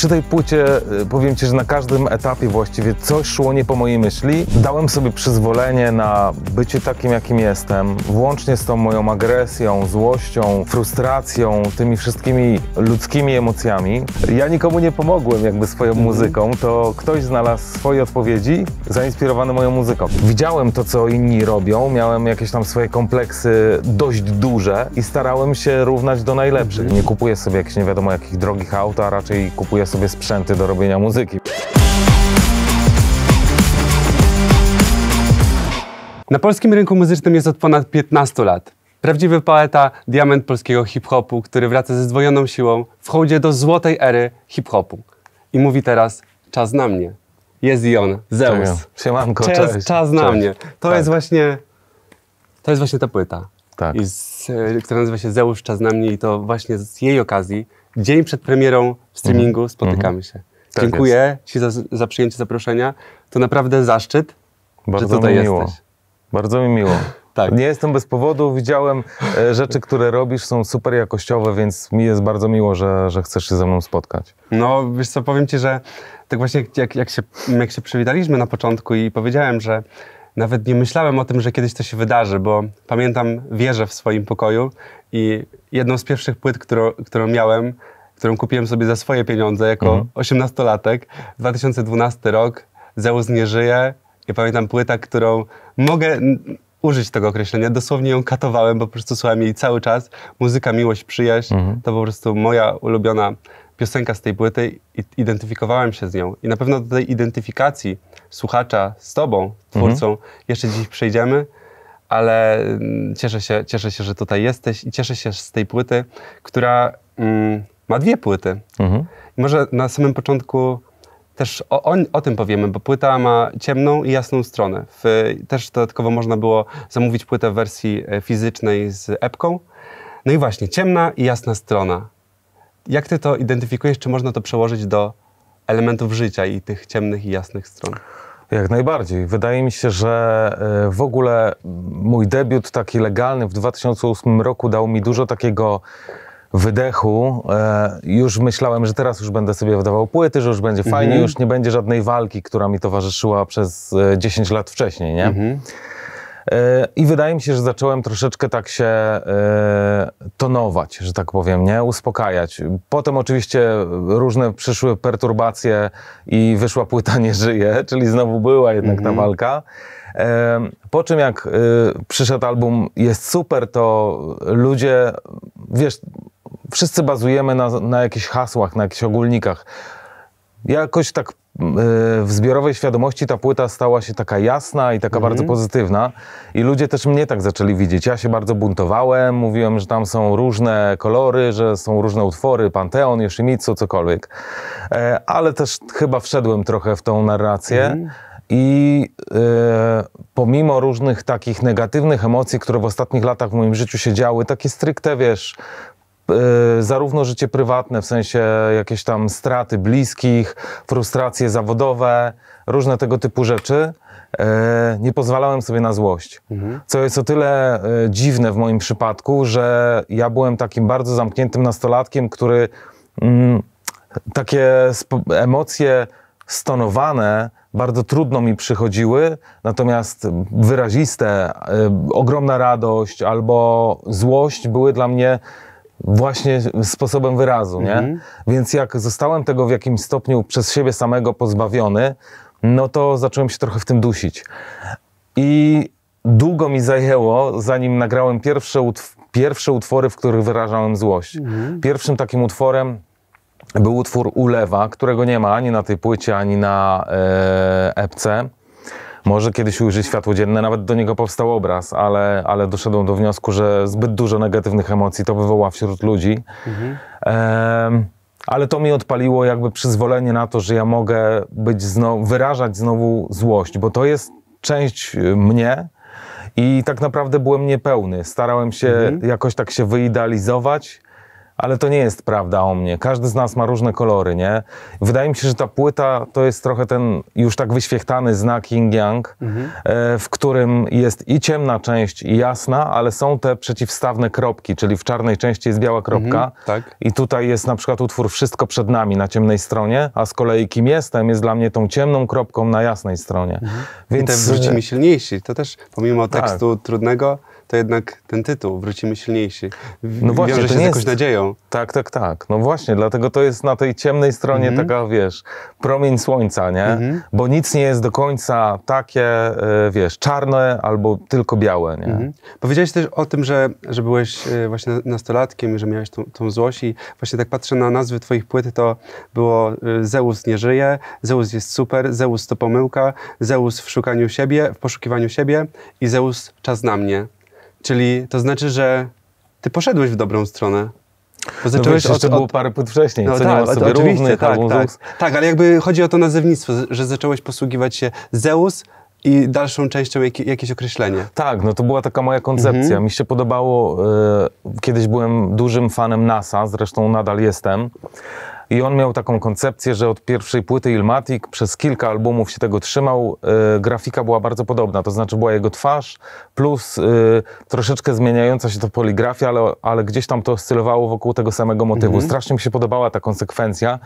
Przy tej płycie e, powiem Ci, że na każdym etapie właściwie coś szło nie po mojej myśli. Dałem sobie przyzwolenie na bycie takim, jakim jestem, włącznie z tą moją agresją, złością, frustracją, tymi wszystkimi ludzkimi emocjami. Ja nikomu nie pomogłem jakby swoją mhm. muzyką, to ktoś znalazł swoje odpowiedzi zainspirowany moją muzyką. Widziałem to, co inni robią, miałem jakieś tam swoje kompleksy dość duże i starałem się równać do najlepszych. Mhm. Nie kupuję sobie jakichś nie wiadomo jakich drogich aut, a raczej kupuję sobie sprzęty do robienia muzyki. Na polskim rynku muzycznym jest od ponad 15 lat. Prawdziwy poeta, diament polskiego hip-hopu, który wraca ze zdwojoną siłą w hołdzie do złotej ery hip-hopu. I mówi teraz, czas na mnie. Jest i on, Zeus. Cześć, siemanko, czas, Czas na cześć. mnie. To tak. jest właśnie, to jest właśnie ta płyta. Tak. I z, e, która nazywa się Zeus, czas na mnie i to właśnie z jej okazji dzień przed premierą w streamingu mhm. spotykamy mhm. się. Tak Dziękuję jest. Ci za, za, przyjęcie zaproszenia. To naprawdę zaszczyt, Bardzo że tutaj mi miło. jesteś. Bardzo mi miło. Tak. Nie jestem bez powodu. Widziałem e, rzeczy, które robisz, są super jakościowe, więc mi jest bardzo miło, że, że chcesz się ze mną spotkać. No, wiesz co, powiem Ci, że tak właśnie jak, jak, się, jak się przywitaliśmy na początku i powiedziałem, że nawet nie myślałem o tym, że kiedyś to się wydarzy, bo pamiętam wieżę w swoim pokoju i jedną z pierwszych płyt, którą, którą miałem, którą kupiłem sobie za swoje pieniądze jako mhm. osiemnastolatek, mhm. 2012 rok, Zeus nie żyje. i pamiętam płyta, którą mogę użyć tego określenia. Dosłownie ją katowałem, bo po prostu słuchałem jej cały czas. Muzyka, miłość, przyjaźń. Mhm. To po prostu moja ulubiona piosenka z tej płyty i identyfikowałem się z nią. I na pewno do tej identyfikacji słuchacza z tobą, twórcą, mhm. jeszcze dziś przejdziemy, ale mm, cieszę się, cieszę się, że tutaj jesteś i cieszę się z tej płyty, która mm, ma dwie płyty. Mhm. Może na samym początku też o, o, o, tym powiemy, bo płyta ma ciemną i jasną stronę. W, też dodatkowo można było zamówić płytę w wersji e, fizycznej z epką. No i właśnie, ciemna i jasna strona. Jak ty to identyfikujesz? Czy można to przełożyć do elementów życia i tych ciemnych i jasnych stron? Jak najbardziej. Wydaje mi się, że e, w ogóle mój debiut taki legalny w 2008 roku dał mi dużo takiego wydechu. E, już myślałem, że teraz już będę sobie wydawał płyty, że już będzie fajnie, mhm. już nie będzie żadnej walki, która mi towarzyszyła przez 10 e, lat wcześniej, nie? Mhm. E, I wydaje mi się, że zacząłem troszeczkę tak się e, tonować, że tak powiem, nie? Uspokajać. Potem oczywiście różne przyszły perturbacje i wyszła płyta Nie żyje, czyli znowu była jednak ta mhm. walka. E, po czym jak przyszedł album Jest super, to ludzie, wiesz, wszyscy bazujemy na, na jakichś hasłach, na jakichś ogólnikach. Ja jakoś tak Y, w zbiorowej świadomości ta płyta stała się taka jasna i taka mhm. bardzo pozytywna i ludzie też mnie tak zaczęli widzieć. Ja się bardzo buntowałem, mówiłem, że tam są różne kolory, że są różne utwory, Panteon, Yoshimitsu, cokolwiek. E, ale też chyba wszedłem trochę w tą narrację mhm. i e, pomimo różnych takich negatywnych emocji, które w ostatnich latach w moim życiu się działy, takie stricte, wiesz, E, zarówno życie prywatne, w sensie jakieś tam straty bliskich, frustracje zawodowe, różne tego typu rzeczy, e, nie pozwalałem sobie na złość. Mhm. Co jest o tyle e, dziwne w moim przypadku, że ja byłem takim bardzo zamkniętym nastolatkiem, który mm, takie emocje stonowane bardzo trudno mi przychodziły, natomiast wyraziste, ogromna radość albo złość były dla mnie właśnie sposobem wyrazu, nie? Mhm. Więc jak zostałem tego w jakimś stopniu przez siebie samego pozbawiony, no to zacząłem się trochę w tym dusić. I długo mi zajęło, zanim nagrałem pierwsze, utw pierwsze utwory, w których wyrażałem złość. Mhm. Pierwszym takim utworem był utwór Ulewa, którego nie ma ani na tej płycie, ani na e, epce. Może kiedyś ujrzy światło dzienne, nawet do niego powstał obraz, ale, ale doszedłem do wniosku, że zbyt dużo negatywnych emocji to wywoła wśród ludzi. Mhm. E, ale to mi odpaliło jakby przyzwolenie na to, że ja mogę być znowu, wyrażać znowu złość, bo to jest część y, mnie, i tak naprawdę byłem niepełny. Starałem się mhm. jakoś tak się wyidealizować, ale to nie jest prawda o mnie. Każdy z nas ma różne kolory, nie? Wydaje mi się, że ta płyta to jest trochę ten już tak wyświechtany znak yin-yang, mhm. E, w którym jest i ciemna część, i jasna, ale są te przeciwstawne kropki, czyli w czarnej części jest biała kropka mhm, tak. i tutaj jest na przykład utwór Wszystko przed nami na ciemnej stronie, a z kolei Kim jestem jest dla mnie tą ciemną kropką na jasnej stronie. Mhm. Więc... I te silniejszy. E, silniejsi, to też pomimo tak. tekstu tak. trudnego, to jednak ten tytuł, wrócimy silniejsi, w, no właśnie, wiąże się z jakąś jest... nadzieją. Tak, tak, tak. No właśnie, dlatego to jest na tej ciemnej stronie mhm. taka, wiesz, promień słońca, nie? Mhm. Bo nic nie jest do końca takie, e, wiesz, czarne albo tylko białe, nie? Mhm. Powiedziałeś też o tym, że, że byłeś e, właśnie nastolatkiem, że miałeś tą, tą złość i właśnie tak patrzę na nazwy twoich płyt, to było e, Zeus nie żyje, Zeus jest super, Zeus to pomyłka, Zeus w szukaniu siebie, w poszukiwaniu siebie i Zeus czas na mnie. Czyli to znaczy, że ty poszedłeś w dobrą stronę. Bo zacząłeś no, od, od... było parę płyt wcześniej, no, co tak, nie ma no sobie tak, tak, tak, ale jakby chodzi o to nazewnictwo, że zacząłeś posługiwać się Zeus i dalszą częścią jak, jakieś określenie. Tak, no to była taka moja koncepcja. Mhm. Mi się podobało, e, kiedyś byłem dużym fanem NASA, zresztą nadal jestem. I on miał taką koncepcję, że od pierwszej płyty Ilmatic przez kilka albumów się tego trzymał. E, grafika była bardzo podobna, to znaczy była jego twarz plus e, troszeczkę zmieniająca się to poligrafia, ale, ale gdzieś tam to oscylowało wokół tego samego motywu. Mhm. Strasznie mi się podobała ta konsekwencja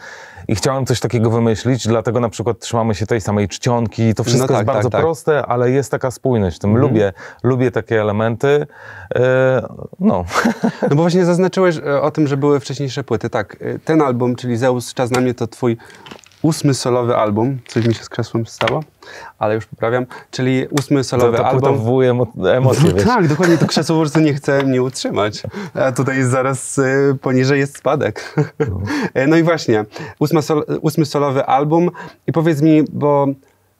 i chciałem coś takiego wymyślić, dlatego na przykład trzymamy się tej samej czcionki. To no wszystko no tak, jest tak, bardzo tak. proste, ale jest taka spójność w tym. Mhm. Lubię, lubię takie elementy. E, no. no bo właśnie zaznaczyłeś o tym, że były wcześniejsze płyty. Tak, ten album, czyli czyli Zeus, czas na mnie to twój ósmy solowy album. Coś mi się z krzesłem stało, ale już poprawiam. Czyli ósmy solowy to, to album. To emo emocje, no Tak, dokładnie, to krzesło po prostu nie chce mnie utrzymać. A tutaj zaraz y, poniżej jest spadek. No, e, no i właśnie, ósma sol ósmy solowy album i powiedz mi, bo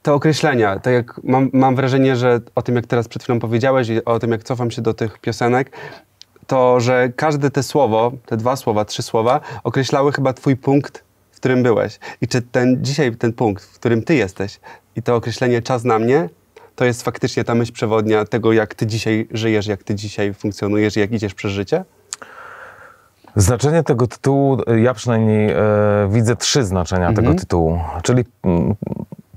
te określenia, tak jak mam, mam, wrażenie, że o tym, jak teraz przed chwilą powiedziałeś i o tym, jak cofam się do tych piosenek, to, że każde te słowo, te dwa słowa, trzy słowa, określały chyba twój punkt, w którym byłeś. I czy ten, dzisiaj ten punkt, w którym ty jesteś i to określenie czas na mnie, to jest faktycznie ta myśl przewodnia tego, jak ty dzisiaj żyjesz, jak ty dzisiaj funkcjonujesz, jak idziesz przez życie? Znaczenie tego tytułu, ja przynajmniej e, widzę trzy znaczenia mhm. tego tytułu. Czyli mm,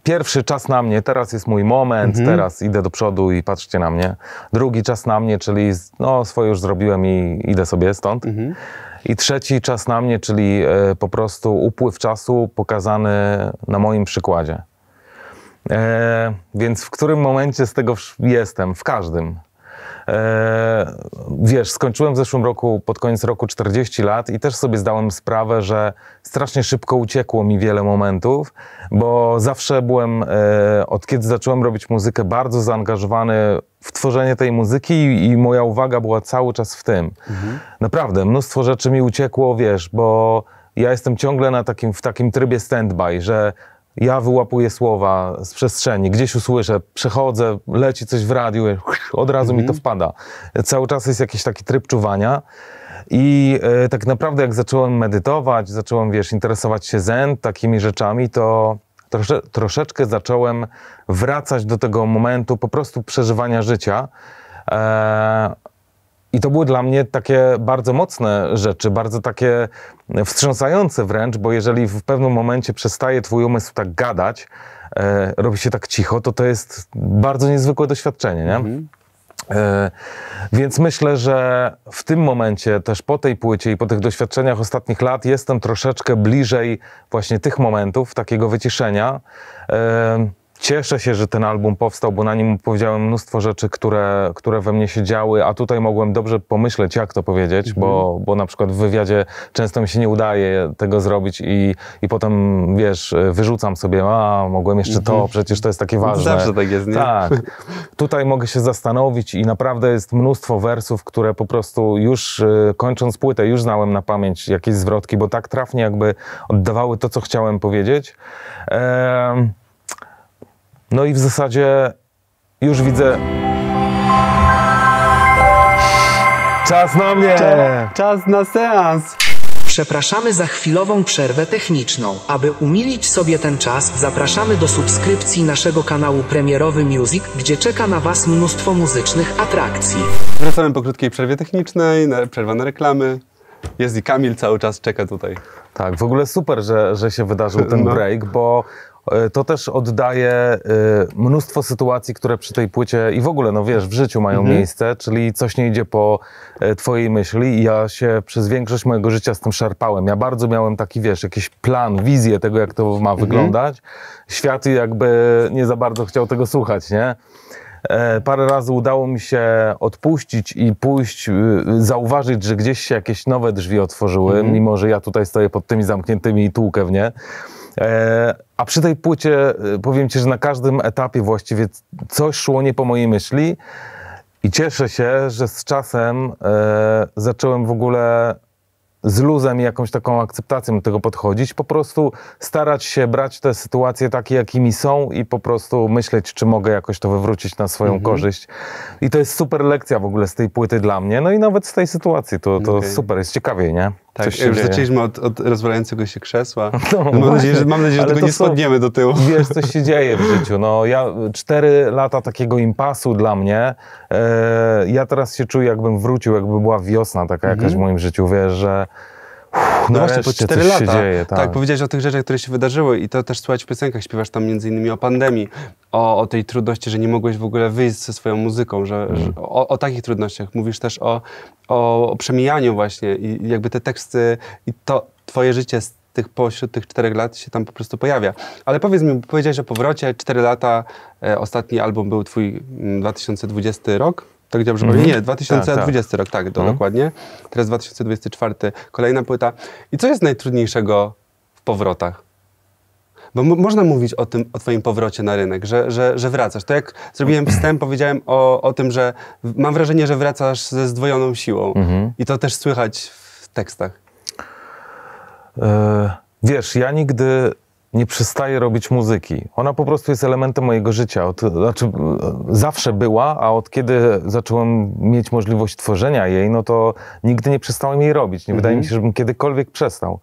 Pierwszy czas na mnie, teraz jest mój moment, mhm. teraz idę do przodu i patrzcie na mnie. Drugi czas na mnie, czyli no swoje już zrobiłem i idę sobie stąd. Mhm. I trzeci czas na mnie, czyli e, po prostu upływ czasu pokazany na moim przykładzie. E, więc w którym momencie z tego jestem? W każdym. E, wiesz, skończyłem w zeszłym roku, pod koniec roku 40 lat i też sobie zdałem sprawę, że strasznie szybko uciekło mi wiele momentów, bo zawsze byłem, e, od kiedy zacząłem robić muzykę, bardzo zaangażowany w tworzenie tej muzyki i moja uwaga była cały czas w tym. Mhm. Naprawdę, mnóstwo rzeczy mi uciekło, wiesz, bo ja jestem ciągle na takim, w takim trybie standby, że ja wyłapuję słowa z przestrzeni, gdzieś usłyszę, przechodzę, leci coś w radiu, od razu mi to mhm. wpada. Cały czas jest jakiś taki tryb czuwania. I e, tak naprawdę jak zacząłem medytować, zacząłem, wiesz, interesować się zen, takimi rzeczami, to trosze, troszeczkę zacząłem wracać do tego momentu po prostu przeżywania życia. E, i to były dla mnie takie bardzo mocne rzeczy, bardzo takie wstrząsające wręcz, bo jeżeli w pewnym momencie przestaje twój umysł tak gadać, e, robi się tak cicho, to to jest bardzo niezwykłe doświadczenie, nie? Mhm. E, więc myślę, że w tym momencie, też po tej płycie i po tych doświadczeniach ostatnich lat, jestem troszeczkę bliżej właśnie tych momentów, takiego wyciszenia. E, Cieszę się, że ten album powstał, bo na nim powiedziałem mnóstwo rzeczy, które, które we mnie się działy, a tutaj mogłem dobrze pomyśleć, jak to powiedzieć, mhm. bo, bo na przykład w wywiadzie często mi się nie udaje tego zrobić i, i potem, wiesz, wyrzucam sobie, a mogłem jeszcze mhm. to, przecież to jest takie no ważne. Zawsze tak jest, nie? Tak. Tutaj mogę się zastanowić i naprawdę jest mnóstwo wersów, które po prostu już y, kończąc płytę, już znałem na pamięć jakieś zwrotki, bo tak trafnie jakby oddawały to, co chciałem powiedzieć. Ehm, no i w zasadzie już widzę. Czas na mnie! Czas, czas na seans! Przepraszamy za chwilową przerwę techniczną. Aby umilić sobie ten czas, zapraszamy do subskrypcji naszego kanału Premierowy Music, gdzie czeka na Was mnóstwo muzycznych atrakcji. Wracamy po krótkiej przerwie technicznej, na, przerwa na reklamy. Jest i Kamil cały czas czeka tutaj. Tak, w ogóle super, że, że się wydarzył ten no. break, bo E, to też oddaje e, mnóstwo sytuacji, które przy tej płycie i w ogóle, no wiesz, w życiu mają mhm. miejsce, czyli coś nie idzie po e, twojej myśli i ja się przez większość mojego życia z tym szarpałem. Ja bardzo miałem taki, wiesz, jakiś plan, wizję tego, jak to ma mhm. wyglądać. Mhm. Świat jakby nie za bardzo chciał tego słuchać, nie? Parę razy udało mi się odpuścić i pójść, zauważyć, że gdzieś się jakieś nowe drzwi otworzyły, mhm. mimo że ja tutaj stoję pod tymi zamkniętymi i tłukę w nie. E, a przy tej płycie e, powiem Ci, że na każdym etapie właściwie coś szło nie po mojej myśli i cieszę się, że z czasem e, zacząłem w ogóle z luzem i jakąś taką akceptacją do tego podchodzić. Po prostu starać się brać te sytuacje takie, jakimi są i po prostu myśleć, czy mogę jakoś to wywrócić na swoją mhm. korzyść. I to jest super lekcja w ogóle z tej płyty dla mnie. No i nawet z tej sytuacji to, to okay. super, jest ciekawie, nie? Tak, coś już dzieje. zaczęliśmy od, od rozwalającego się krzesła. No, no, mam, nadzieję, że, mam nadzieję, że tego nie spadniemy do tyłu. Wiesz, co się dzieje w życiu. No, ja, cztery lata takiego impasu dla mnie. E, ja teraz się czuję, jakbym wrócił, jakby była wiosna taka jakaś mhm. w moim życiu. Wiesz, że Uff, no właśnie, po 4 lata. Dzieje, tak. tak, powiedziałeś o tych rzeczach, które się wydarzyły i to też słuchać w piosenkach. Śpiewasz tam między innymi o pandemii, o, o tej trudności, że nie mogłeś w ogóle wyjść ze swoją muzyką, że, mm. że mhm. o, o, takich trudnościach. Mówisz też o, o, o przemijaniu właśnie i jakby te teksty i to twoje życie z tych, pośród tych czterech lat się tam po prostu pojawia. Ale powiedz mi, powiedziałeś o powrocie, cztery lata, e, ostatni album był twój 2020 mm, rok. Tak dobrze mhm. nie, 2020 tak, tak. rok, tak, to mm. dokładnie. Teraz 2024, kolejna płyta. I co jest najtrudniejszego w powrotach? Bo można mówić o tym, o twoim powrocie na rynek, że, że, że wracasz. To jak zrobiłem wstęp, powiedziałem o, o tym, że mam wrażenie, że wracasz ze zdwojoną siłą. Mm -hmm. I to też słychać w tekstach. E, wiesz, ja nigdy nie przestaję robić muzyki. Ona po prostu jest elementem mojego życia. Od, znaczy, zawsze była, a od kiedy zacząłem mieć możliwość tworzenia jej, no to nigdy nie przestałem jej robić. Nie mhm. wydaje mi mhm. się, żebym kiedykolwiek przestał.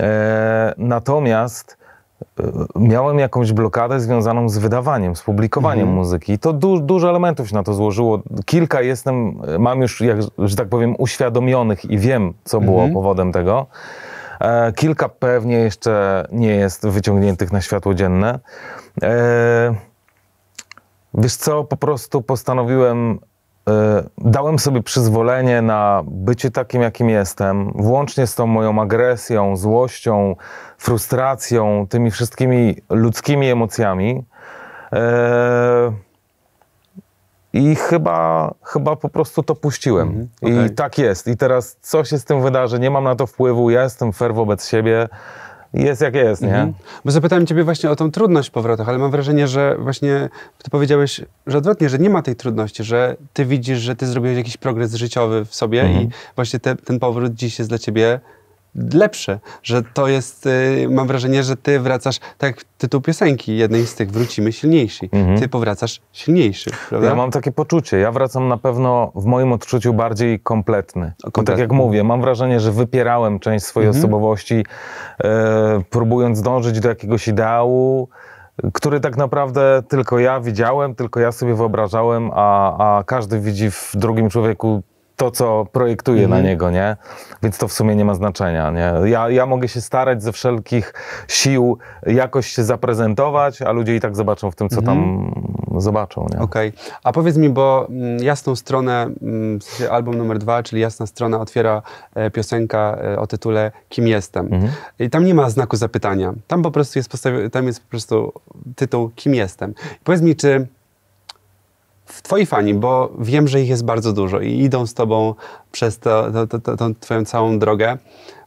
E, natomiast e, miałem jakąś blokadę związaną z wydawaniem, z publikowaniem mhm. muzyki. I to du dużo elementów się na to złożyło. Kilka jestem, mam już, jak, że tak powiem, uświadomionych i wiem, co było mhm. powodem tego. E, kilka pewnie jeszcze nie jest wyciągniętych na światło dzienne. E, wiesz co, po prostu postanowiłem, e, dałem sobie przyzwolenie na bycie takim, jakim jestem, włącznie z tą moją agresją, złością, frustracją, tymi wszystkimi ludzkimi emocjami. Eee, i chyba, chyba po prostu to puściłem. Mhm, okay. I tak jest. I teraz co się z tym wydarzy, nie mam na to wpływu, ja jestem fair wobec siebie jest jak jest, nie? Mhm. Bo zapytałem ciebie właśnie o tą trudność w powrotach, ale mam wrażenie, że właśnie ty powiedziałeś, że odwrotnie, że nie ma tej trudności, że ty widzisz, że ty zrobiłeś jakiś progres życiowy w sobie mhm. i właśnie te, ten powrót dziś jest dla ciebie lepsze, że to jest, y, mam wrażenie, że ty wracasz, tak tytuł piosenki jednej z tych, wrócimy silniejsi. Mhm. Ty powracasz silniejszy, prawda? Ja mam takie poczucie, ja wracam na pewno w moim odczuciu bardziej kompletny. Tak kompletny. tak jak mówię, mam wrażenie, że wypierałem część swojej mhm. osobowości, e, próbując dążyć do jakiegoś ideału, który tak naprawdę tylko ja widziałem, tylko ja sobie wyobrażałem, a, a każdy widzi w drugim człowieku to, co projektuje mhm. na niego, nie? Więc to w sumie nie ma znaczenia, nie? Ja, ja mogę się starać ze wszelkich sił jakoś się zaprezentować, a ludzie i tak zobaczą w tym, co mhm. tam zobaczą, nie? Okej. Okay. A powiedz mi, bo mm, jasną stronę, mm, album numer dwa, czyli jasna strona otwiera e, piosenka e, o tytule Kim jestem. Mhm. I tam nie ma znaku zapytania. Tam po prostu jest, tam jest po prostu tytuł Kim jestem. I powiedz mi, czy Twoi fani, bo wiem, że ich jest bardzo dużo i idą z Tobą przez to, to, to, tą Twoją całą drogę.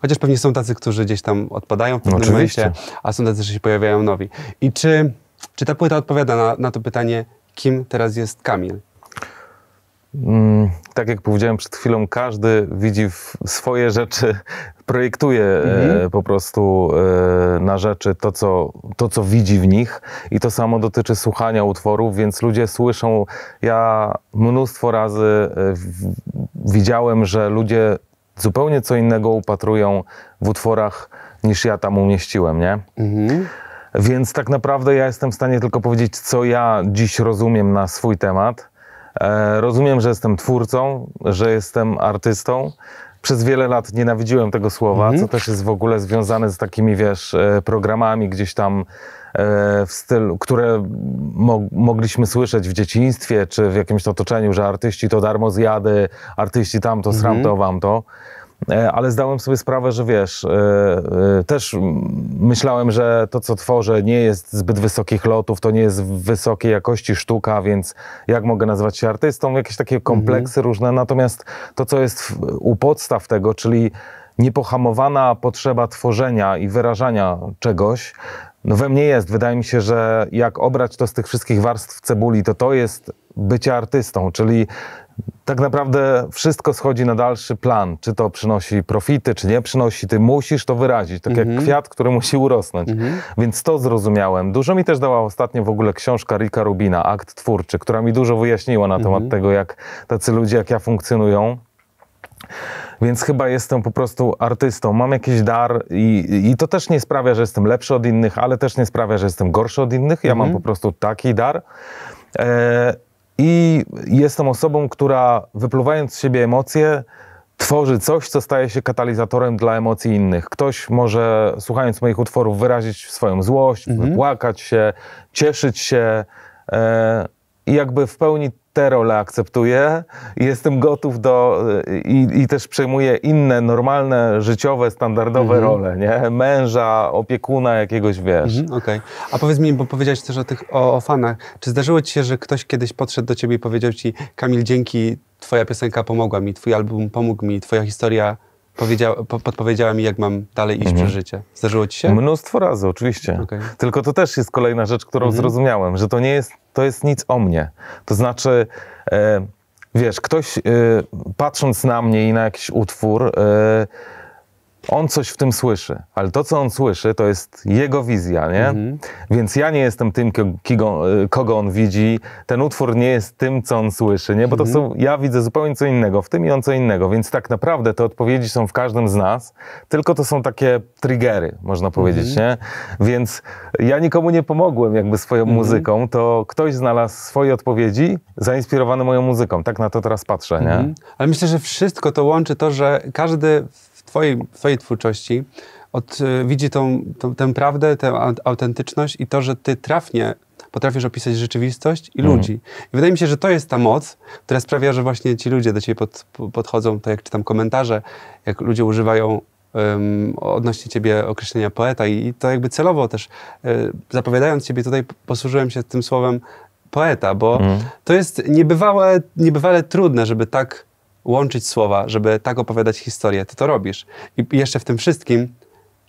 Chociaż pewnie są tacy, którzy gdzieś tam odpadają w pewnym momencie, a są tacy, że się pojawiają nowi. I czy, czy ta płyta odpowiada na, na to pytanie, kim teraz jest Kamil? Mm, tak jak powiedziałem przed chwilą, każdy widzi swoje rzeczy, projektuje e, mhm. po prostu e, na rzeczy to co, to, co widzi w nich. I to samo dotyczy słuchania utworów, więc ludzie słyszą. Ja mnóstwo razy e, widziałem, że ludzie zupełnie co innego upatrują w utworach niż ja tam umieściłem, nie? Mhm. Więc tak naprawdę ja jestem w stanie tylko powiedzieć, co ja dziś rozumiem na swój temat E, rozumiem, że jestem twórcą, że jestem artystą. Przez wiele lat nienawidziłem tego słowa, mhm. co też jest w ogóle związane z takimi, wiesz, e, programami gdzieś tam e, w stylu, które mo mogliśmy słyszeć w dzieciństwie czy w jakimś otoczeniu, że artyści to darmo zjady, artyści tamto, to mhm. sram to, wam to. E, ale zdałem sobie sprawę, że wiesz, e, e, też myślałem, że to, co tworzę, nie jest zbyt wysokich lotów, to nie jest wysokiej jakości sztuka, więc jak mogę nazwać się artystą? Jakieś takie mhm. kompleksy mhm. różne. Natomiast to, co jest u podstaw tego, czyli niepohamowana potrzeba tworzenia i wyrażania czegoś, no we mnie jest. Wydaje mi się, że jak obrać to z tych wszystkich warstw cebuli, to to jest bycie artystą, czyli tak naprawdę wszystko schodzi na dalszy plan. Czy to przynosi profity, czy nie przynosi. Ty musisz to wyrazić, tak mhm. jak kwiat, który musi urosnąć. Mhm. Więc to zrozumiałem. Dużo mi też dała ostatnio w ogóle książka Rika Rubina, Akt Twórczy, która mi dużo wyjaśniła na temat mhm. tego, jak tacy ludzie jak ja funkcjonują. Więc chyba jestem po prostu artystą. Mam jakiś dar i, i to też nie sprawia, że jestem lepszy od innych, ale też nie sprawia, że jestem gorszy od innych. Ja mam mhm. po prostu taki dar. E, i jestem osobą, która wypluwając z siebie emocje, tworzy coś, co staje się katalizatorem dla emocji innych. Ktoś może, słuchając moich utworów, wyrazić swoją złość, mhm. wypłakać się, cieszyć się. E, i jakby w pełni tę rolę akceptuję, jestem gotów do i, i, też przejmuję inne normalne, życiowe, standardowe mhm. role, nie? Męża, opiekuna jakiegoś, wiesz. Mhm, okay. A powiedz mi, bo powiedziałeś też o tych, o, o fanach. Czy zdarzyło ci się, że ktoś kiedyś podszedł do ciebie i powiedział ci, Kamil, dzięki, twoja piosenka pomogła mi, twój album pomógł mi, twoja historia powiedział po, podpowiedziała mi, jak mam dalej iść mhm. przez życie. Zdarzyło ci się? Mnóstwo razy, oczywiście. Okay. Tylko to też jest kolejna rzecz, którą mhm. zrozumiałem, że to nie jest, to jest nic o mnie. To znaczy, e, wiesz, ktoś e, patrząc na mnie i na jakiś utwór, e, on coś w tym słyszy, ale to, co on słyszy, to jest jego wizja, nie? Mhm. Więc ja nie jestem tym, kigo, y, kogo on widzi. Ten utwór nie jest tym, co on słyszy, nie? Bo to mhm. są, ja widzę zupełnie co innego w tym i on co innego. Więc tak naprawdę te odpowiedzi są w każdym z nas, tylko to są takie triggery, można mhm. powiedzieć, mhm. nie? Więc ja nikomu nie pomogłem jakby swoją mhm. muzyką, to ktoś znalazł swoje odpowiedzi zainspirowany moją muzyką. Tak na to teraz patrzę, nie? Mhm. Ale myślę, że wszystko to łączy to, że każdy twojej, twojej twórczości od, y, widzi tą, tą, tę prawdę, tę autentyczność i to, że ty trafnie potrafisz opisać rzeczywistość i mhm. ludzi. I wydaje mi się, że to jest ta moc, która sprawia, że właśnie ci ludzie do ciebie pod, podchodzą, to tak jak czytam komentarze, jak ludzie używają um, odnośnie ciebie określenia poeta i, i to jakby celowo też y, zapowiadając ciebie tutaj posłużyłem się tym słowem poeta, bo mhm. to jest niebywałe, niebywale trudne, żeby tak łączyć słowa, żeby tak opowiadać historię. Ty to robisz. I jeszcze w tym wszystkim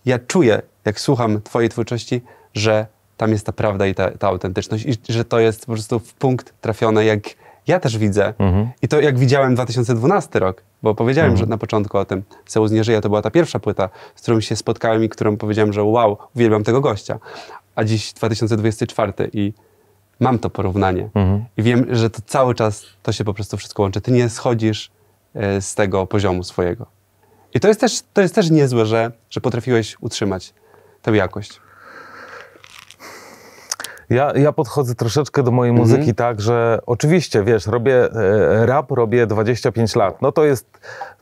ja czuję, jak słucham Twojej twórczości, że tam jest ta prawda i ta, ta autentyczność, i że to jest po prostu w punkt trafione, jak ja też widzę. Mhm. I to jak widziałem 2012 rok, bo powiedziałem mhm. że na początku o tym. Seuz nie żyje to była ta pierwsza płyta, z którą się spotkałem i którą powiedziałem, że wow, uwielbiam tego gościa. A dziś 2024 i mam to porównanie. Mhm. I wiem, że to cały czas to się po prostu wszystko łączy. Ty nie schodzisz E, z tego poziomu swojego. I to jest też, to jest też niezłe, że, że potrafiłeś utrzymać tę jakość. Ja, ja podchodzę troszeczkę do mojej muzyki mhm. tak, że oczywiście, wiesz, robię e, rap, robię 25 lat. No to jest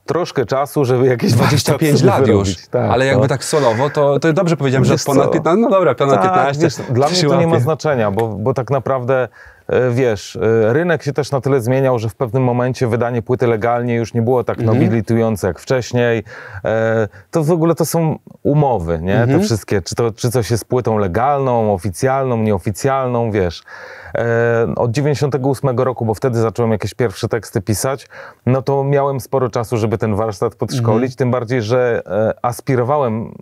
troszkę czasu, żeby jakieś 25 lat wyrobić. już. Tak, ale jakby no. tak solowo, to, to dobrze powiedziałem, wiesz że ponad 15, no dobra, ponad tak, 15. Wiesz, dla mnie to nie ma znaczenia, bo, bo tak naprawdę E, wiesz, e, rynek się też na tyle zmieniał, że w pewnym momencie wydanie płyty legalnie już nie było tak mhm. nobilitujące jak wcześniej. E, to w ogóle to są umowy, nie? Mhm. Te wszystkie, czy, to, czy coś jest płytą legalną, oficjalną, nieoficjalną, wiesz. Od 98 roku, bo wtedy zacząłem jakieś pierwsze teksty pisać, no to miałem sporo czasu, żeby ten warsztat podszkolić, mhm. tym bardziej, że aspirowałem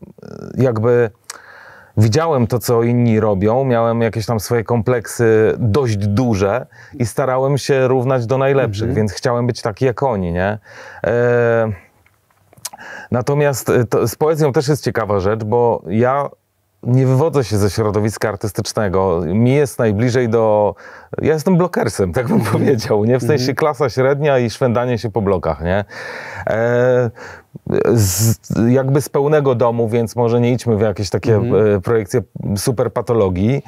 jakby widziałem to, co inni robią, miałem jakieś tam swoje kompleksy dość duże i starałem się równać do najlepszych, mhm. więc chciałem być taki jak oni, nie? E... Natomiast e, to, z poezją też jest ciekawa rzecz, bo ja nie wywodzę się ze środowiska artystycznego. Mi jest najbliżej do ja jestem blokersem, tak bym powiedział, nie? W sensie mhm. klasa średnia i szwendanie się po blokach, nie? E, z, jakby z pełnego domu, więc może nie idźmy w jakieś takie mhm. e, projekcje super patologii,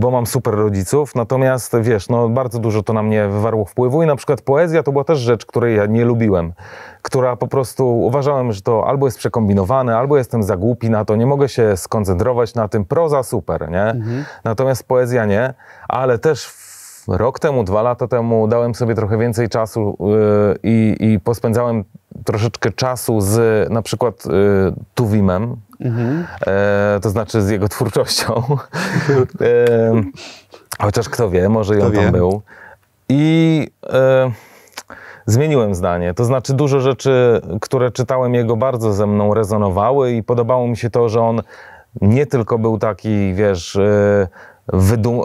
bo mam super rodziców, natomiast wiesz, no bardzo dużo to na mnie wywarło wpływu i na przykład poezja to była też rzecz, której ja nie lubiłem, która po prostu uważałem, że to albo jest przekombinowane, albo jestem za głupi na to, nie mogę się skoncentrować na tym, proza super, nie? Mhm. Natomiast poezja nie, ale też rok temu, dwa lata temu dałem sobie trochę więcej czasu y, i, i pospędzałem troszeczkę czasu z na przykład y, Tuwimem, mhm. E, to znaczy z jego twórczością. E, chociaż kto wie, może kto i on wie. tam był. I e, zmieniłem zdanie. To znaczy, dużo rzeczy, które czytałem jego, bardzo ze mną rezonowały i podobało mi się to, że on nie tylko był taki, wiesz,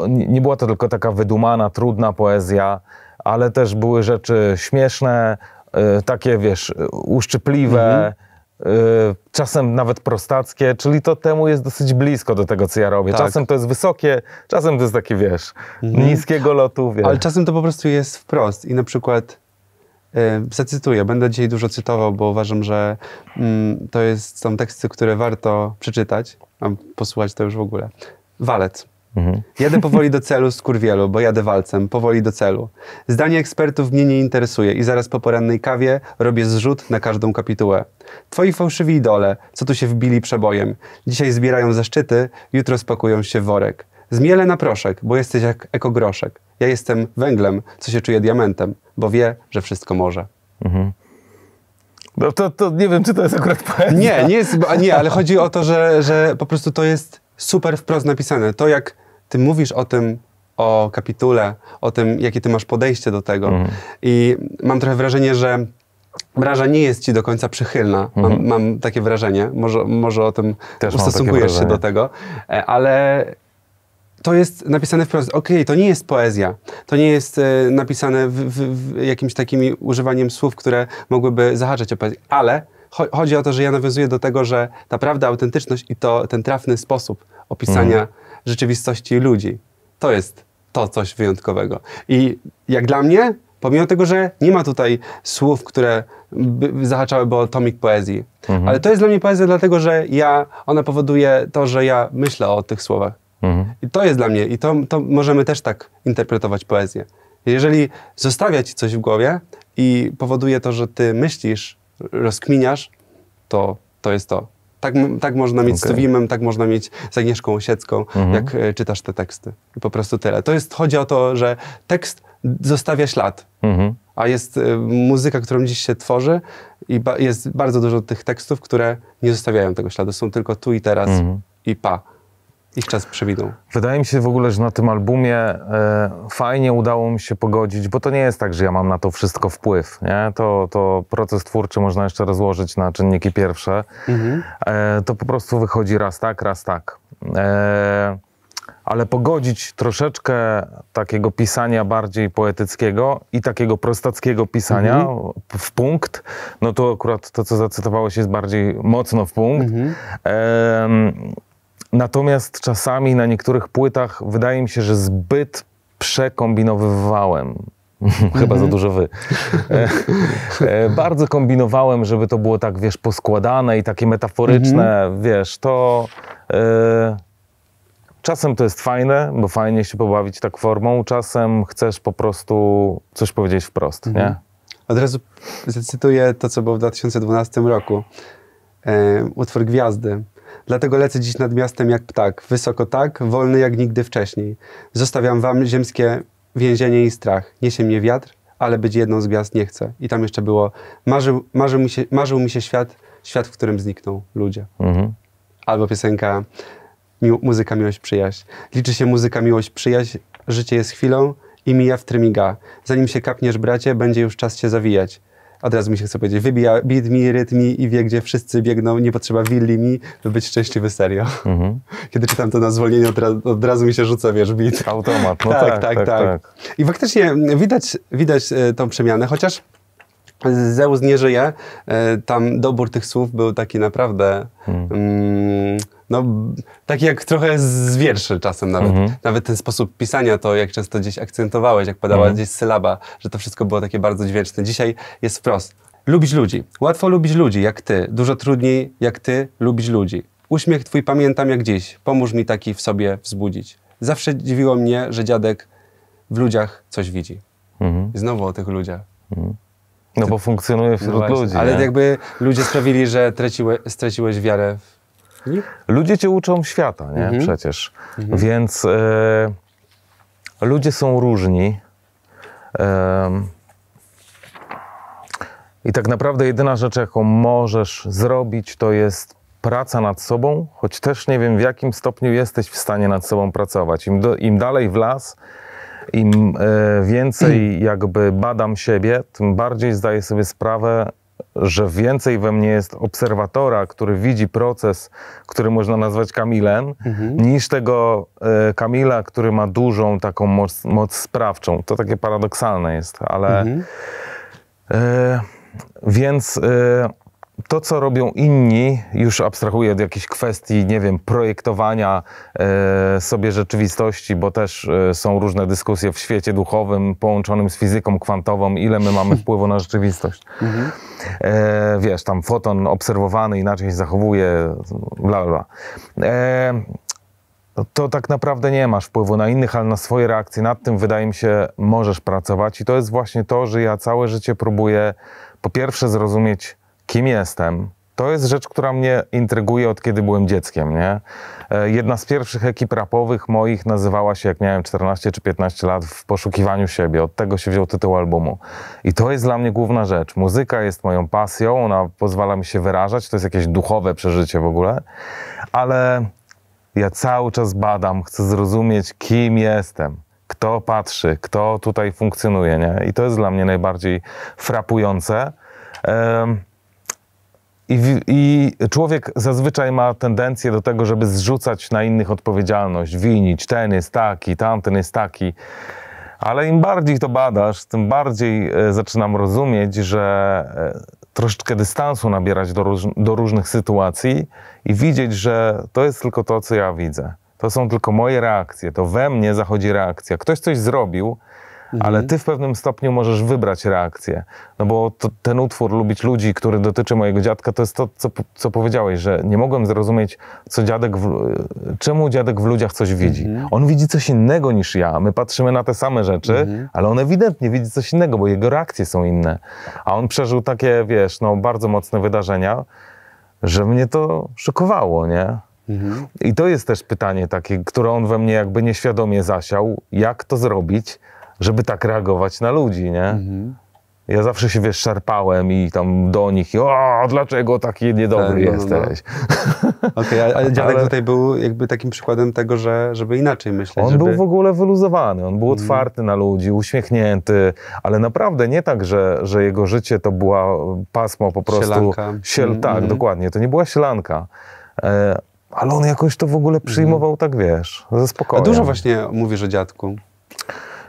nie była to tylko taka wydumana, trudna poezja, ale też były rzeczy śmieszne, y, takie wiesz, uszczypliwe. Mhm. Y, czasem nawet prostackie, czyli to temu jest dosyć blisko do tego, co ja robię. Tak. Czasem to jest wysokie, czasem to jest takie, wiesz, mhm. niskiego lotu. Wiesz. Ale czasem to po prostu jest wprost i na przykład y, zacytuję, będę dzisiaj dużo cytował, bo uważam, że mm, to jest, są teksty, które warto przeczytać, a posłuchać to już w ogóle. Walec. Mhm. Jadę powoli do celu z kurwielu, bo jadę walcem, powoli do celu. Zdanie ekspertów mnie nie interesuje i zaraz po porannej kawie robię zrzut na każdą kapitułę. Twoi fałszywi idole, co tu się wbili przebojem. Dzisiaj zbierają zaszczyty, jutro spakują się w worek. Zmielę na proszek, bo jesteś jak ekogroszek. Ja jestem węglem, co się czuje diamentem, bo wie, że wszystko może. Mhm. No to, to nie wiem, czy to jest akurat poezja. Nie, nie, jest, nie ale chodzi o to, że, że po prostu to jest super wprost napisane. To jak ty mówisz o tym, o kapitule, o tym, jakie ty masz podejście do tego. Mhm. I mam trochę wrażenie, że branża nie jest ci do końca przychylna. Mam, mhm. mam takie wrażenie. Może, może o tym Też ustosunkujesz się do tego. E, ale to jest napisane wprost. Okej, okay, to nie jest poezja. To nie jest y, napisane w, w, w jakimś takim używaniem słów, które mogłyby zahaczać o poezję. Ale cho chodzi o to, że ja nawiązuję do tego, że ta prawda, autentyczność i to ten trafny sposób opisania mhm rzeczywistości ludzi. To jest to coś wyjątkowego. I jak dla mnie, pomimo tego, że nie ma tutaj słów, które by, zahaczałyby o tomik poezji, mhm. ale to jest dla mnie poezja, dlatego że ja, ona powoduje to, że ja myślę o tych słowach. Mhm. I to jest dla mnie, i to, to możemy też tak interpretować poezję. Jeżeli zostawia ci coś w głowie i powoduje to, że ty myślisz, rozkminiasz, to to jest to. Tak, tak można mieć okay. z Tuwimem, tak można mieć z Agnieszką Osiecką, mhm. jak e, czytasz te teksty. I po prostu tyle. To jest, chodzi o to, że tekst zostawia ślad. Mhm. A jest e, muzyka, którą dziś się tworzy i ba jest bardzo dużo tych tekstów, które nie zostawiają tego śladu. Są tylko tu i teraz mhm. i pa ich czas przewidą. Wydaje mi się w ogóle, że na tym albumie e, fajnie udało mi się pogodzić, bo to nie jest tak, że ja mam na to wszystko wpływ. Nie? To, to proces twórczy można jeszcze rozłożyć na czynniki pierwsze. Mhm. E, to po prostu wychodzi raz tak, raz tak. E, ale pogodzić troszeczkę takiego pisania bardziej poetyckiego i takiego prostackiego pisania mm -hmm. w punkt, no to akurat to, co zacytowałeś, jest bardziej mocno w punkt. Mm -hmm. ehm, Natomiast czasami na niektórych płytach wydaje mi się, że zbyt przekombinowywałem. Chyba za mhm. dużo wy. E, e, bardzo kombinowałem, żeby to było tak, wiesz, poskładane i takie metaforyczne, mhm. wiesz, to... E, czasem to jest fajne, bo fajnie się pobawić tak formą, czasem chcesz po prostu coś powiedzieć wprost, nie? Mhm. Od razu zacytuję to, co było w 2012 roku. Yy, utwór Gwiazdy Dlatego lecę dziś nad miastem jak ptak, wysoko tak, wolny jak nigdy wcześniej. Zostawiam wam ziemskie więzienie i strach. Niesie mnie wiatr, ale być jedną z gwiazd nie chcę. I tam jeszcze było, marzył, marzył, mi, się, marzył mi się świat, świat, w którym znikną ludzie. Mhm. Albo piosenka Muzyka, miłość, przyjaźń. Liczy się muzyka, miłość, przyjaźń, życie jest chwilą i mija w trymiga. Zanim się kapniesz, bracie, będzie już czas się zawijać od razu mi się chce powiedzieć, wybija bit mi, rytm mi i wie, gdzie wszyscy biegną, nie potrzeba willi mi, by być szczęśliwy serio. Mhm. Kiedy czytam to na zwolnieniu, od, razu, od razu mi się rzuca, wiesz, beat. Automat, no tak, tak, tak. tak, tak. tak. I faktycznie mm, widać, widać e, tą przemianę, chociaż Zeus nie żyje, e, tam dobór tych słów był taki naprawdę... Hmm. Mm, no, tak jak trochę z wierszy czasem nawet. Mhm. Nawet ten sposób pisania, to jak często gdzieś akcentowałeś, jak padała mhm. gdzieś sylaba, że to wszystko było takie bardzo dźwięczne. Dzisiaj jest wprost. Lubić ludzi. Łatwo lubić ludzi, jak ty. Dużo trudniej, jak ty, lubić ludzi. Uśmiech twój pamiętam jak dziś. Pomóż mi taki w sobie wzbudzić. Zawsze dziwiło mnie, że dziadek w ludziach coś widzi. Mhm. Znowu o tych ludziach. Mhm. No bo funkcjonuje wśród no ludzi. Ale nie? jakby ludzie sprawili, że traciłe, straciłeś wiarę w Ludzie cię uczą świata, nie? Mhm. Przecież. Mhm. Więc e, ludzie są różni. E, I tak naprawdę jedyna rzecz, jaką możesz zrobić, to jest praca nad sobą, choć też nie wiem, w jakim stopniu jesteś w stanie nad sobą pracować. Im, do, im dalej w las, im e, więcej mhm. jakby badam siebie, tym bardziej zdaję sobie sprawę, że więcej we mnie jest obserwatora, który widzi proces, który można nazwać Kamilem, mhm. niż tego y, Kamila, który ma dużą taką moc, moc, sprawczą. To takie paradoksalne jest, ale. Mhm. Y, więc. Y, to, co robią inni, już abstrahuję od jakichś kwestii, nie wiem, projektowania e, sobie rzeczywistości, bo też e, są różne dyskusje w świecie duchowym połączonym z fizyką kwantową, ile my mamy wpływu na rzeczywistość. Mhm. E, wiesz, tam foton obserwowany inaczej się zachowuje, bla, bla. E, to tak naprawdę nie masz wpływu na innych, ale na swoje reakcje nad tym, wydaje mi się, możesz pracować. I to jest właśnie to, że ja całe życie próbuję po pierwsze zrozumieć, kim jestem. To jest rzecz, która mnie intryguje od kiedy byłem dzieckiem, nie? E, jedna z pierwszych ekip rapowych moich nazywała się, jak miałem 14 czy 15 lat, w poszukiwaniu siebie. Od tego się wziął tytuł albumu. I to jest dla mnie główna rzecz. Muzyka jest moją pasją, ona pozwala mi się wyrażać, to jest jakieś duchowe przeżycie w ogóle, ale ja cały czas badam, chcę zrozumieć, kim jestem, kto patrzy, kto tutaj funkcjonuje, nie? I to jest dla mnie najbardziej frapujące. I, I, człowiek zazwyczaj ma tendencję do tego, żeby zrzucać na innych odpowiedzialność, winić, ten jest taki, tamten jest taki. Ale im bardziej to badasz, tym bardziej e, zaczynam rozumieć, że e, troszeczkę dystansu nabierać do, róż, do różnych sytuacji i widzieć, że to jest tylko to, co ja widzę. To są tylko moje reakcje, to we mnie zachodzi reakcja. Ktoś coś zrobił, mhm. ale ty w pewnym stopniu możesz wybrać reakcję. No bo to, ten utwór Lubić ludzi, który dotyczy mojego dziadka, to jest to, co, co powiedziałeś, że nie mogłem zrozumieć, co dziadek w, czemu dziadek w ludziach coś widzi. Mhm. On widzi coś innego niż ja. My patrzymy na te same rzeczy, mhm. ale on ewidentnie widzi coś innego, bo jego reakcje są inne. A on przeżył takie, wiesz, no bardzo mocne wydarzenia, że mnie to szokowało, nie? Mhm. I to jest też pytanie takie, które on we mnie jakby nieświadomie zasiał, jak to zrobić, żeby tak reagować na ludzi, nie? Mhm. Ja zawsze się, wiesz, szarpałem i tam do nich i o, dlaczego taki niedobry tak, jesteś? No, no. no. Okej, okay, ale dziadek ale... tutaj był jakby takim przykładem tego, że, żeby inaczej myśleć. On żeby... był w ogóle wyluzowany, on był mhm. otwarty na ludzi, uśmiechnięty, ale naprawdę nie tak, że, że jego życie to była pasmo po prostu... Sielanka. Siel, mhm. tak, dokładnie, to nie była sielanka. E, ale on jakoś to w ogóle przyjmował, mhm. tak wiesz, ze spokojem. A dużo właśnie mówisz o dziadku.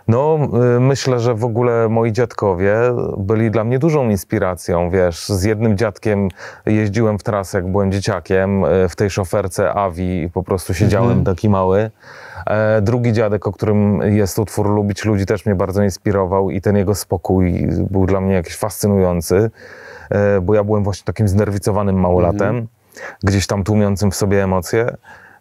No, y, myślę, że w ogóle moi dziadkowie byli dla mnie dużą inspiracją, wiesz, z jednym dziadkiem jeździłem w trasę, jak byłem dzieciakiem, y, w tej szoferce Avi i po prostu siedziałem mhm. taki mały. E, drugi dziadek, o którym jest utwór Lubić Ludzi, też mnie bardzo inspirował i ten jego spokój był dla mnie jakiś fascynujący, e, bo ja byłem właśnie takim znerwicowanym małolatem, mhm. gdzieś tam tłumiącym w sobie emocje,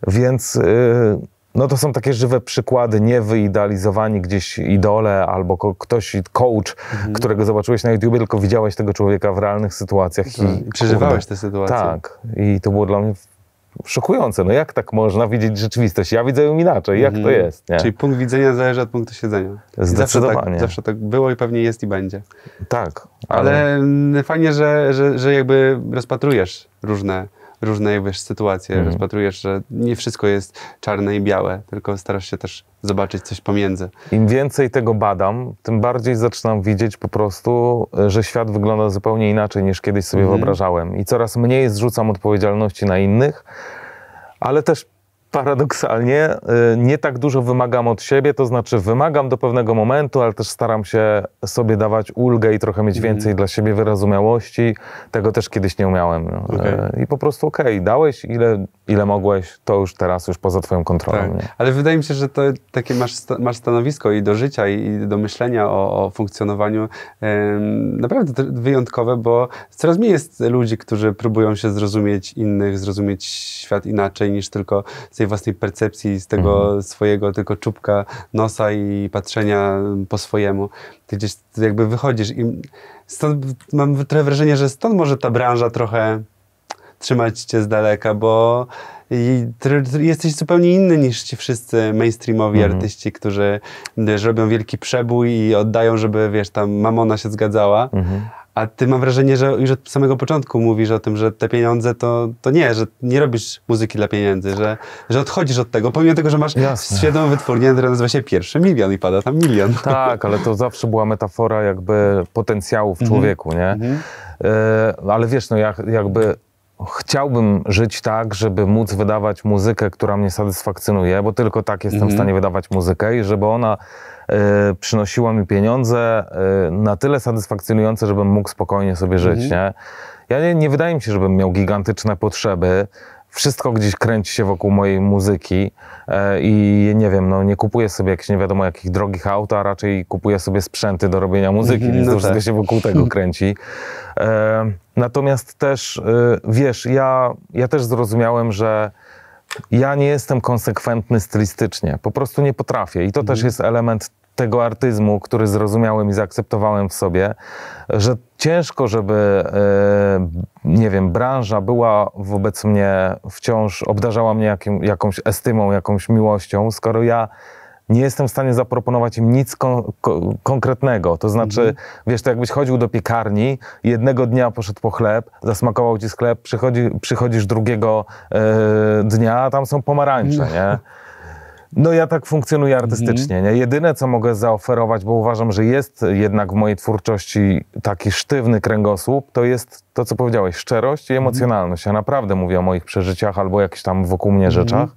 więc... Yy, no to są takie żywe przykłady, niewyidealizowani gdzieś idole albo ko ktoś, coach, mhm. którego zobaczyłeś na YouTubie, tylko widziałeś tego człowieka w realnych sytuacjach. I, tak. Przeżywałeś te sytuacje. Tak. I to było dla mnie szokujące. No jak tak można widzieć rzeczywistość? Ja widzę ją inaczej. Jak mhm. to jest? Nie? Czyli punkt widzenia zależy od punktu siedzenia. Zdecydowanie. Zawsze tak, zawsze tak było i pewnie jest i będzie. Tak. Ale, ale fajnie, że, że, że jakby rozpatrujesz różne różne wiesz, sytuacje, mhm. rozpatrujesz, że nie wszystko jest czarne i białe, tylko starasz się też zobaczyć coś pomiędzy. Im więcej tego badam, tym bardziej zaczynam widzieć po prostu, y, że świat wygląda zupełnie inaczej niż kiedyś sobie mhm. wyobrażałem i coraz mniej zrzucam odpowiedzialności na innych, ale też paradoksalnie y, nie tak dużo wymagam od siebie, to znaczy wymagam do pewnego momentu, ale też staram się sobie dawać ulgę i trochę mieć mhm. więcej mm. dla siebie wyrozumiałości. Tego też kiedyś nie umiałem. Y, okay. I po prostu okej, okay, dałeś ile, ile mogłeś, to już teraz już poza twoją kontrolą. Tak. Ale wydaje mi się, że to takie masz, masz stanowisko i do życia i do myślenia o, o funkcjonowaniu ym, naprawdę wyjątkowe, bo coraz mniej jest ludzi, którzy próbują się zrozumieć innych, zrozumieć świat inaczej niż tylko z tej własnej percepcji, z tego mhm. swojego tylko czubka nosa i patrzenia po swojemu. Ty gdzieś jakby wychodzisz i stąd mam trochę wrażenie, że stąd może ta branża trochę trzymać cię z daleka, bo jesteś zupełnie inny niż ci wszyscy mainstreamowi mm. artyści, którzy wiesz, robią wielki przebój i oddają, żeby wiesz, tam mamona się zgadzała. Mhm. A ty mam wrażenie, że już od samego początku mówisz o tym, że te pieniądze to, to nie, że nie robisz muzyki dla pieniędzy, że, że odchodzisz od tego, pomimo tego, że masz Jasne. świadomą wytwórnię, która nazywa się Pierwszy Milion i pada tam milion. Tak, ale to zawsze była metafora jakby potencjału w mhm. człowieku, mm -hmm. nie? Mm -hmm. y ale wiesz, no jak, jakby chciałbym żyć tak, żeby móc wydawać muzykę, która mnie satysfakcjonuje, bo tylko tak jestem w mhm. stanie wydawać muzykę i żeby ona y, przynosiła mi pieniądze y, na tyle satysfakcjonujące, żebym mógł spokojnie sobie żyć, mhm. nie? Ja nie, nie wydaje mi się, żebym miał gigantyczne potrzeby wszystko gdzieś kręci się wokół mojej muzyki e, i nie wiem, no nie kupuję sobie jakichś nie wiadomo jakich drogich aut, a raczej kupuję sobie sprzęty do robienia muzyki, więc no to tak. wszystko się wokół tego kręci. E, natomiast też, e, wiesz, ja, ja też zrozumiałem, że ja nie jestem konsekwentny stylistycznie, po prostu nie potrafię i to mhm. też jest element tego artyzmu, który zrozumiałem i zaakceptowałem w sobie, że ciężko, żeby, e, nie wiem, branża była wobec mnie wciąż, obdarzała mnie jakim, jakąś estymą, jakąś miłością, skoro ja nie jestem w stanie zaproponować im nic kon konkretnego. To znaczy, mhm. wiesz, to jakbyś chodził do piekarni, jednego dnia poszedł po chleb, zasmakował ci sklep, przychodzi, przychodzisz drugiego e, dnia, a tam są pomarańcze, no. nie? No ja tak funkcjonuję mhm. artystycznie. Nie? Jedyne, co mogę zaoferować, bo uważam, że jest jednak w mojej twórczości taki sztywny kręgosłup, to jest to, co powiedziałeś, szczerość i mhm. emocjonalność. Ja naprawdę mówię o moich przeżyciach albo jakichś tam wokół mnie mhm. rzeczach.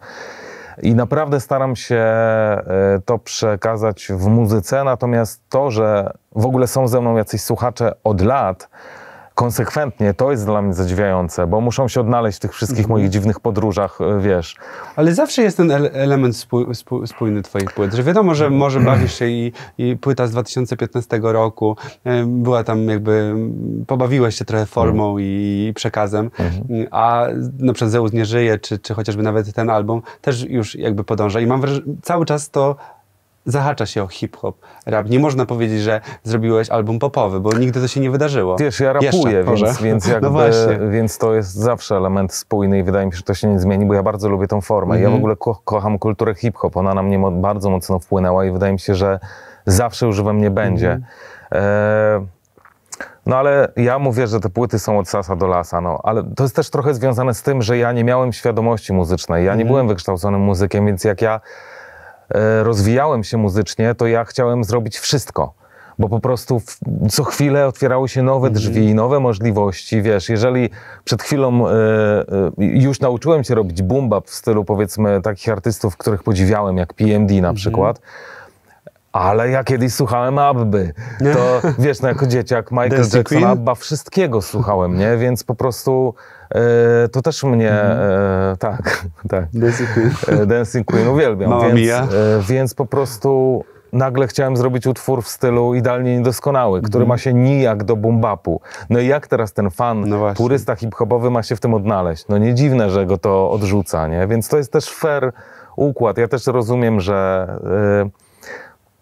I naprawdę staram się e, to przekazać w muzyce, natomiast to, że w ogóle są ze mną jacyś słuchacze od lat, konsekwentnie, to jest dla mnie zadziwiające, bo muszą się odnaleźć w tych wszystkich mhm. moich dziwnych podróżach, e, wiesz. Ale zawsze jest ten element spój spój spójny twoich płyt, że wiadomo, że może bawisz się i, i płyta z 2015 roku e, była tam jakby, pobawiłeś się trochę formą mhm. i przekazem, mhm. a na przykład Zeus nie żyje, czy, czy chociażby nawet ten album też już jakby podąża i mam wrażenie, cały czas to zahacza się o hip-hop, rap. Nie można powiedzieć, że zrobiłeś album popowy, bo nigdy to się nie wydarzyło. Wiesz, ja rapuję, więc, więc, no jakby, no więc to jest zawsze element spójny i wydaje mi się, że to się nie zmieni, bo ja bardzo lubię tą formę. Mhm. Ja w mhm. ogóle ko kocham kulturę hip-hop. Ona na mnie mo bardzo mocno wpłynęła i wydaje mi się, że zawsze już we mnie będzie. Mhm. E no ale ja mówię, że te płyty są od sasa do lasa, no ale to jest też trochę związane z tym, że ja nie miałem świadomości muzycznej, ja nie mhm. byłem wykształconym muzykiem, więc jak ja E, rozwijałem się muzycznie, to ja chciałem zrobić wszystko bo po prostu co chwilę otwierały się nowe mhm. drzwi, nowe możliwości, wiesz, jeżeli przed chwilą e, e, już nauczyłem się robić bumba w stylu powiedzmy takich artystów, których podziwiałem, jak PMD na mhm. przykład, ale ja kiedyś słuchałem Abby. To wiesz, no jako dzieciak Michael Jackson, Abba, wszystkiego słuchałem, nie? Więc po prostu E, to też mnie, e, tak, tak. Dancing Queen. E, Dancing Queen uwielbiam, Mała więc, mija. więc po prostu nagle chciałem zrobić utwór w stylu idealnie niedoskonały, który mhm. ma się nijak do bumbapu. No i jak teraz ten fan, no purysta hip-hopowy ma się w tym odnaleźć? No nie dziwne, że go to odrzuca, nie? Więc to jest też fair układ. Ja też rozumiem, że...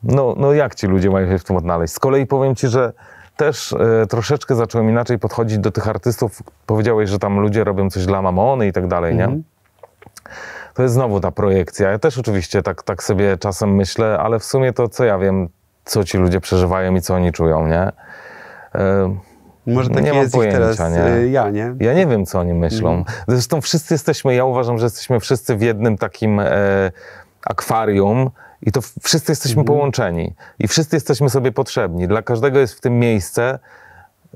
no, no jak ci ludzie mają się w tym odnaleźć? Z kolei powiem ci, że też e, troszeczkę zacząłem inaczej podchodzić do tych artystów. Powiedziałeś, że tam ludzie robią coś dla mamony i tak dalej, mm nie? Mhm. To jest znowu ta projekcja. Ja też oczywiście tak, tak sobie czasem myślę, ale w sumie to co ja wiem, co ci ludzie przeżywają i co oni czują, nie? E, może takie nie jest pojęcia, teraz nie? E, ja, nie? Ja nie wiem, co oni myślą. Mhm. Zresztą wszyscy jesteśmy, ja uważam, że jesteśmy wszyscy w jednym takim e, akwarium i to wszyscy jesteśmy mhm. połączeni i wszyscy jesteśmy sobie potrzebni. Dla każdego jest w tym miejsce,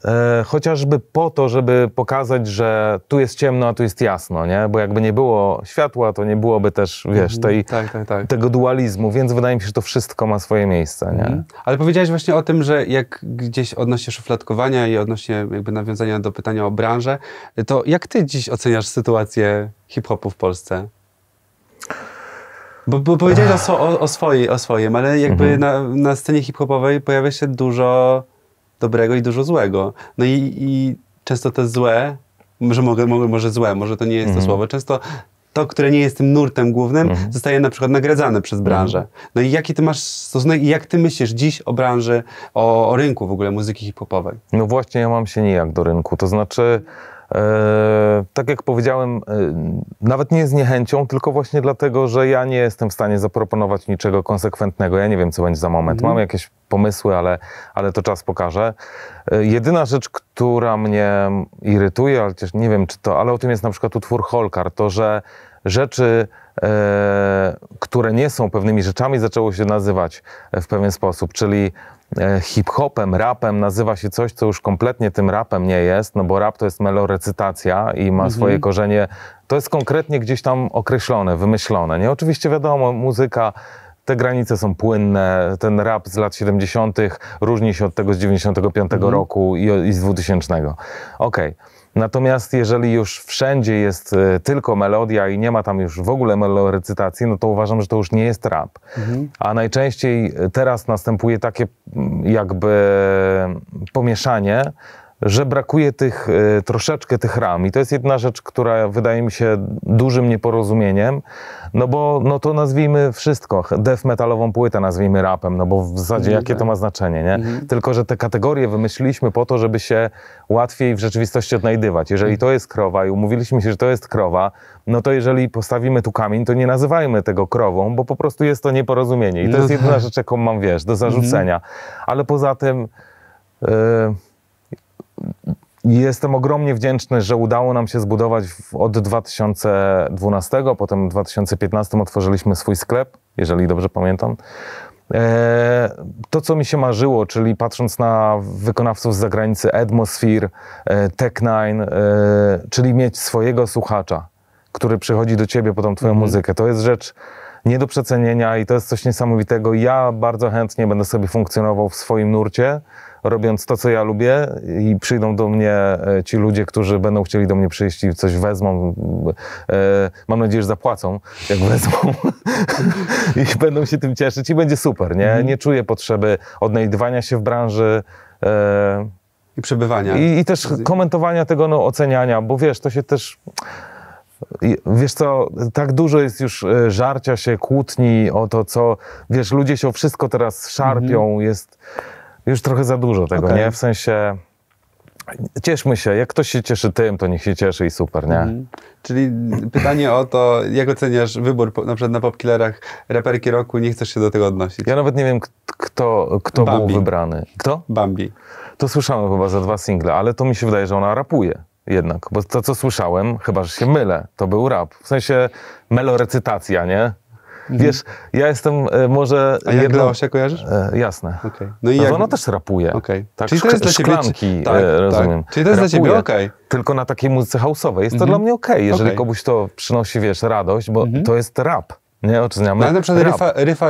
e, chociażby po to, żeby pokazać, że tu jest ciemno, a tu jest jasno, nie? Bo jakby nie było światła, to nie byłoby też, wiesz, mhm. tej, tak, tak, tak. tego dualizmu, więc wydaje mi się, że to wszystko ma swoje miejsce, nie? Mhm. Ale powiedziałeś właśnie o tym, że jak gdzieś odnośnie szufladkowania i odnośnie jakby nawiązania do pytania o branżę, to jak ty dziś oceniasz sytuację hip-hopu w Polsce? Bo, bo powiedziałeś o, o, o, swojej, o swoim, ale jakby mhm. na, na scenie hip-hopowej pojawia się dużo dobrego i dużo złego. No i, i często to złe, może, mogę, może złe, może to nie jest mhm. to słowo, często to, które nie jest tym nurtem głównym, mhm. zostaje na przykład nagradzane przez mhm. branżę. No i jaki ty masz stosunek i jak ty myślisz dziś o branży, o, o rynku w ogóle muzyki hip-hopowej? No właśnie, ja mam się nijak do rynku, to znaczy... E, tak jak powiedziałem, e, nawet nie z niechęcią, tylko właśnie dlatego, że ja nie jestem w stanie zaproponować niczego konsekwentnego. Ja nie wiem, co będzie za moment. Mhm. Mam jakieś pomysły, ale, ale to czas pokaże. E, jedyna rzecz, która mnie irytuje, ale też nie wiem, czy to, ale o tym jest na przykład utwór Holkar, to, że rzeczy, które nie są pewnymi rzeczami, zaczęło się nazywać w pewien sposób, czyli E, hip-hopem, rapem nazywa się coś, co już kompletnie tym rapem nie jest, no bo rap to jest melorecytacja i ma mhm. swoje korzenie. To jest konkretnie gdzieś tam określone, wymyślone. Nie, oczywiście wiadomo, muzyka te granice są płynne. Ten rap z lat 70. różni się od tego z 95 mm. roku i, i z 2000. Okej. Okay. Natomiast jeżeli już wszędzie jest e, tylko melodia i nie ma tam już w ogóle melorecytacji, no to uważam, że to już nie jest rap. Mhm. A najczęściej e, teraz następuje takie jakby pomieszanie, że brakuje tych, e, troszeczkę tych ram. I to jest jedna rzecz, która wydaje mi się dużym nieporozumieniem, no bo no to nazwijmy wszystko, death metalową płytę nazwijmy rapem, no bo w zasadzie mhm. jakie to ma znaczenie, nie? Mhm. Tylko, że te kategorie wymyśliliśmy po to, żeby się łatwiej w rzeczywistości odnajdywać. Jeżeli mhm. to jest krowa i umówiliśmy się, że to jest krowa, no to jeżeli postawimy tu kamień, to nie nazywajmy tego krową, bo po prostu jest to nieporozumienie. I to jest no jedna tak. rzecz, jaką mam, wiesz, do zarzucenia. Ale poza tym... Yy, Jestem ogromnie wdzięczny, że udało nam się zbudować od 2012, potem w 2015 otworzyliśmy swój sklep, jeżeli dobrze pamiętam. E, to, co mi się marzyło, czyli patrząc na wykonawców z zagranicy, Atmosphere, e, Tech9, e, czyli mieć swojego słuchacza, który przychodzi do ciebie po tą twoją mhm. muzykę, to jest rzecz nie do przecenienia i to jest coś niesamowitego. Ja bardzo chętnie będę sobie funkcjonował w swoim nurcie robiąc to, co ja lubię i przyjdą do mnie e, ci ludzie, którzy będą chcieli do mnie przyjść i coś wezmą. E, mam nadzieję, że zapłacą, jak wezmą i będą się tym cieszyć i będzie super, nie? Mhm. Nie czuję potrzeby odnajdywania się w branży. E, I przebywania. I, i też komentowania tego, no, oceniania, bo wiesz, to się też... Wiesz co, tak dużo jest już żarcia się, kłótni o to, co... Wiesz, ludzie się o wszystko teraz szarpią, mhm. jest już trochę za dużo tego, okay. nie? W sensie cieszmy się. Jak ktoś się cieszy tym, to niech się cieszy i super, nie? Mhm. Czyli pytanie o to, jak oceniasz wybór na przykład na popkillerach reperki roku, nie chcesz się do tego odnosić. Ja nawet nie wiem, kto, kto był wybrany. Kto? Bambi. To słyszałem chyba za dwa single, ale to mi się wydaje, że ona rapuje jednak, bo to, co słyszałem, chyba, że się mylę, to był rap. W sensie melorecytacja, nie? Mhm. Wiesz, ja jestem e, może... A jak jedno... się kojarzysz? E, jasne. Okay. No, no i jak... Ona też rapuje. Okay. Tak, e, tak, tak. Czyli to jest dla ciebie... tak, rozumiem. Tak. Czyli to jest rapuje, dla ciebie okej. Okay. Tylko na takiej muzyce house'owej. Jest to mhm. dla mnie okej, okay, jeżeli okay. komuś to przynosi, wiesz, radość, bo mhm. to jest rap. Nie, oczyniamy. No, na przykład ryfa,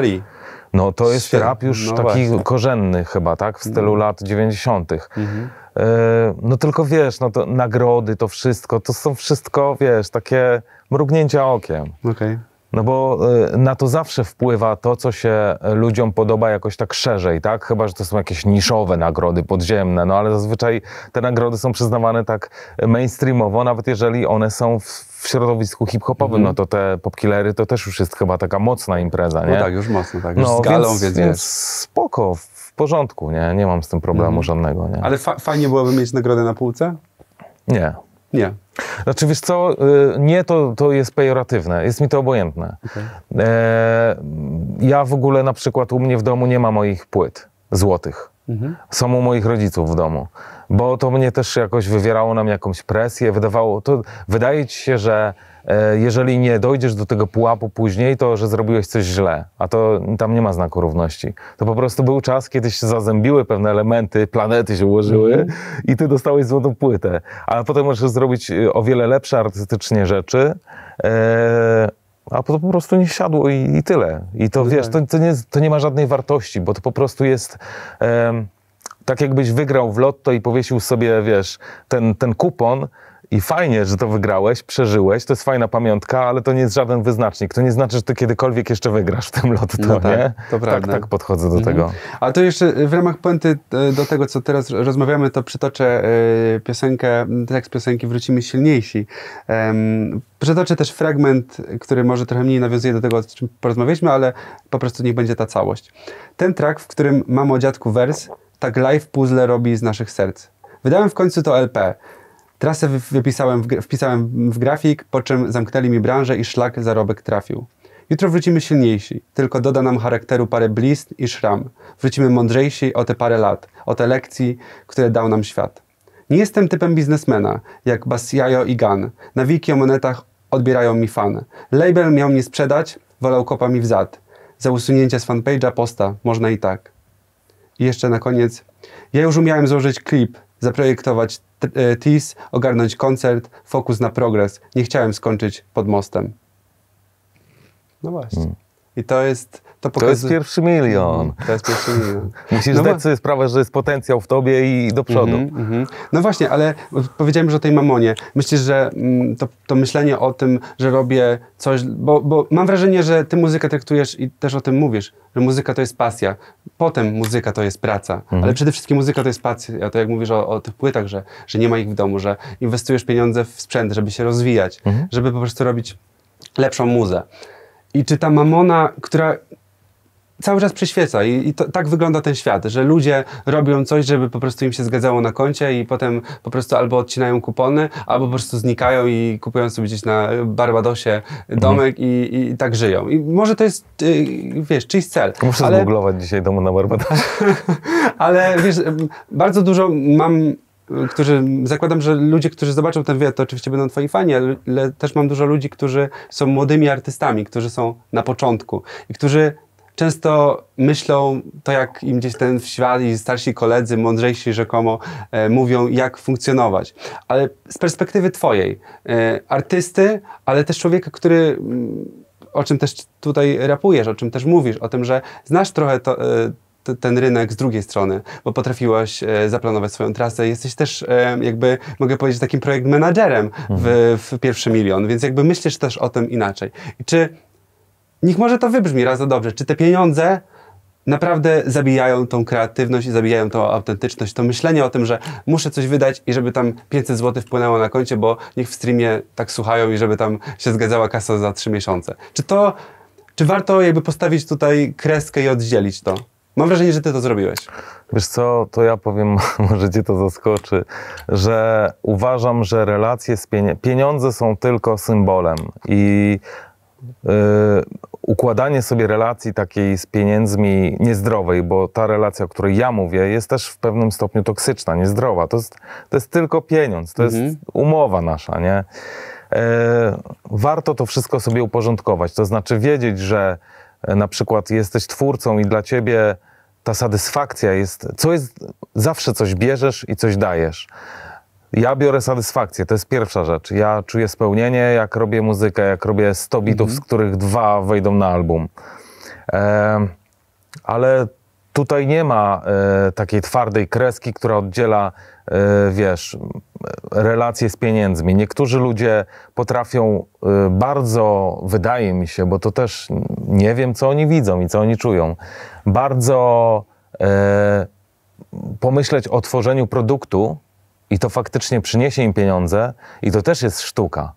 No to jest rap już no taki właśnie. korzenny chyba, tak? W stylu lat 90. E, no tylko wiesz, no to nagrody, to wszystko, to są wszystko, wiesz, takie mrugnięcia okiem. Okay. No bo y, na to zawsze wpływa to, co się ludziom podoba jakoś tak szerzej, tak? Chyba, że to są jakieś niszowe nagrody podziemne, no ale zazwyczaj te nagrody są przyznawane tak mainstreamowo, nawet jeżeli one są w, w środowisku hip-hopowym, mm -hmm. no to te popkillery to też już jest chyba taka mocna impreza, no nie? No tak, już mocno, tak. Już no, z galą, więc, więc, więc spoko, w porządku, nie? Nie mam z tym problemu mm -hmm. żadnego, nie? Ale fa fajnie byłoby mieć nagrodę na półce? Nie. Nie. Znaczy wiesz co, y, nie to, to jest pejoratywne, jest mi to obojętne. Okay. E, ja w ogóle na przykład u mnie w domu nie ma moich płyt złotych. Mhm. Są u moich rodziców w domu, bo to mnie też jakoś wywierało nam jakąś presję, wydawało, to wydaje ci się, że E, jeżeli nie dojdziesz do tego pułapu później, to że zrobiłeś coś źle, a to tam nie ma znaku równości. To po prostu był czas, kiedy się zazębiły pewne elementy, planety się ułożyły mm. i ty dostałeś złotą płytę. Ale potem możesz zrobić y, o wiele lepsze artystycznie rzeczy, e, a to po prostu nie siadło i, i tyle. I to, wiesz, to, to, nie, to, nie, ma żadnej wartości, bo to po prostu jest tak jakbyś wygrał w lotto i powiesił sobie, wiesz, ten, ten kupon, i fajnie, że to wygrałeś, przeżyłeś, to jest fajna pamiątka, ale to nie jest żaden wyznacznik. To nie znaczy, że ty kiedykolwiek jeszcze wygrasz w tym lotu, no tak, nie? To tak, prawda. Tak, tak podchodzę do mhm. tego. Ale to jeszcze y, w ramach puenty y, do tego, co teraz rozmawiamy, to przytoczę y, piosenkę, mm, tekst piosenki Wrócimy Silniejsi. Przytoczę też fragment, który może trochę mniej nawiązuje do tego, o czym porozmawialiśmy, ale po prostu niech będzie ta całość. Ten track, w którym mamo dziadku wers, tak live puzzle robi z naszych serc. Wydałem w końcu to LP. Trasę wypisałem wpisałem w grafik, po czym zamknęli mi branżę i szlak zarobek trafił. Jutro wrócimy silniejsi, tylko doda nam charakteru parę blizn i szram. Wrócimy mądrzejsi o te parę lat, o te lekcji, które dał nam świat. Nie jestem typem biznesmena, jak Basiajo i Gun. Nawiki o monetach odbierają mi fan. Label miał mnie sprzedać, wolał kopa mi w zad. Za usunięcie z fanpage'a posta można i tak. I jeszcze na koniec. Ja już umiałem złożyć klip, zaprojektować TIS, e, ogarnąć koncert, fokus na progres. Nie chciałem skończyć pod mostem. No właśnie. Hmm. I to jest to pokazuje... Mm, to jest pierwszy milion. To jest pierwszy milion. Musisz no zdać tak sobie sprawę, że jest potencjał w tobie i do przodu. Mm -hmm, mm -hmm. No właśnie, ale powiedziałem już o tej mamonie. Myślisz, że mm, to, to, myślenie o tym, że robię coś, bo, bo mam wrażenie, że ty muzykę traktujesz i też o tym mówisz, że muzyka to jest pasja. Potem muzyka to jest praca, -hmm. ale przede wszystkim muzyka to jest pasja. To jak mówisz o, o, tych płytach, że, że nie ma ich w domu, że inwestujesz pieniądze w sprzęt, żeby się rozwijać, mhm. żeby po prostu robić lepszą muzę. I czy ta mamona, która cały czas przyświeca i, i to, tak wygląda ten świat, że ludzie robią coś, żeby po prostu im się zgadzało na koncie i potem po prostu albo odcinają kupony, albo po prostu znikają i kupują sobie gdzieś na Barbadosie mhm. domek mhm. i, i, tak żyją. I może to jest, y, wiesz, czyjś cel. Muszę ale... zgooglować dzisiaj domu na Barbadosie. ale wiesz, bardzo dużo mam którzy, zakładam, że ludzie, którzy zobaczą ten wywiad, to oczywiście będą twoi fani, ale też mam dużo ludzi, którzy są młodymi artystami, którzy są na początku i którzy często myślą to, jak im gdzieś ten świat i starsi koledzy, mądrzejsi rzekomo, e, mówią, jak funkcjonować. Ale z perspektywy twojej, e, artysty, ale też człowieka, który... Mm, o czym też tutaj rapujesz, o czym też mówisz, o tym, że znasz trochę to, e, ten rynek z drugiej strony, bo potrafiłaś e, zaplanować swoją trasę. Jesteś też, e, jakby, mogę powiedzieć, takim projekt menadżerem w, mhm. w, pierwszy milion, więc jakby myślisz też o tym inaczej. I czy Niech może to wybrzmi raz za dobrze. Czy te pieniądze naprawdę zabijają tą kreatywność i zabijają tą autentyczność, to myślenie o tym, że muszę coś wydać i żeby tam 500 zł wpłynęło na koncie, bo niech w streamie tak słuchają i żeby tam się zgadzała kasa za 3 miesiące. Czy to, czy warto jakby postawić tutaj kreskę i oddzielić to? Mam wrażenie, że ty to zrobiłeś. Wiesz co, to ja powiem, może cię to zaskoczy, że uważam, że relacje z pieniędzmi, pieniądze są tylko symbolem i Yy, układanie sobie relacji takiej z pieniędzmi niezdrowej, bo ta relacja, o której ja mówię, jest też w pewnym stopniu toksyczna, niezdrowa. To jest, to jest tylko pieniądz, to mhm. jest umowa nasza, nie? E, warto to wszystko sobie uporządkować. To znaczy wiedzieć, że e, na przykład jesteś twórcą i dla ciebie ta satysfakcja jest, co jest, zawsze coś bierzesz i coś dajesz. Ja biorę satysfakcję, to jest pierwsza rzecz. Ja czuję spełnienie, jak robię muzykę, jak robię 100 mhm. bitów, z których dwa wejdą na album. E, ale tutaj nie ma e, takiej twardej kreski, która oddziela, e, wiesz, relacje z pieniędzmi. Niektórzy ludzie potrafią e, bardzo, wydaje mi się, bo to też nie wiem, co oni widzą i co oni czują, bardzo e, pomyśleć o tworzeniu produktu, i to faktycznie przyniesie im pieniądze i to też jest sztuka.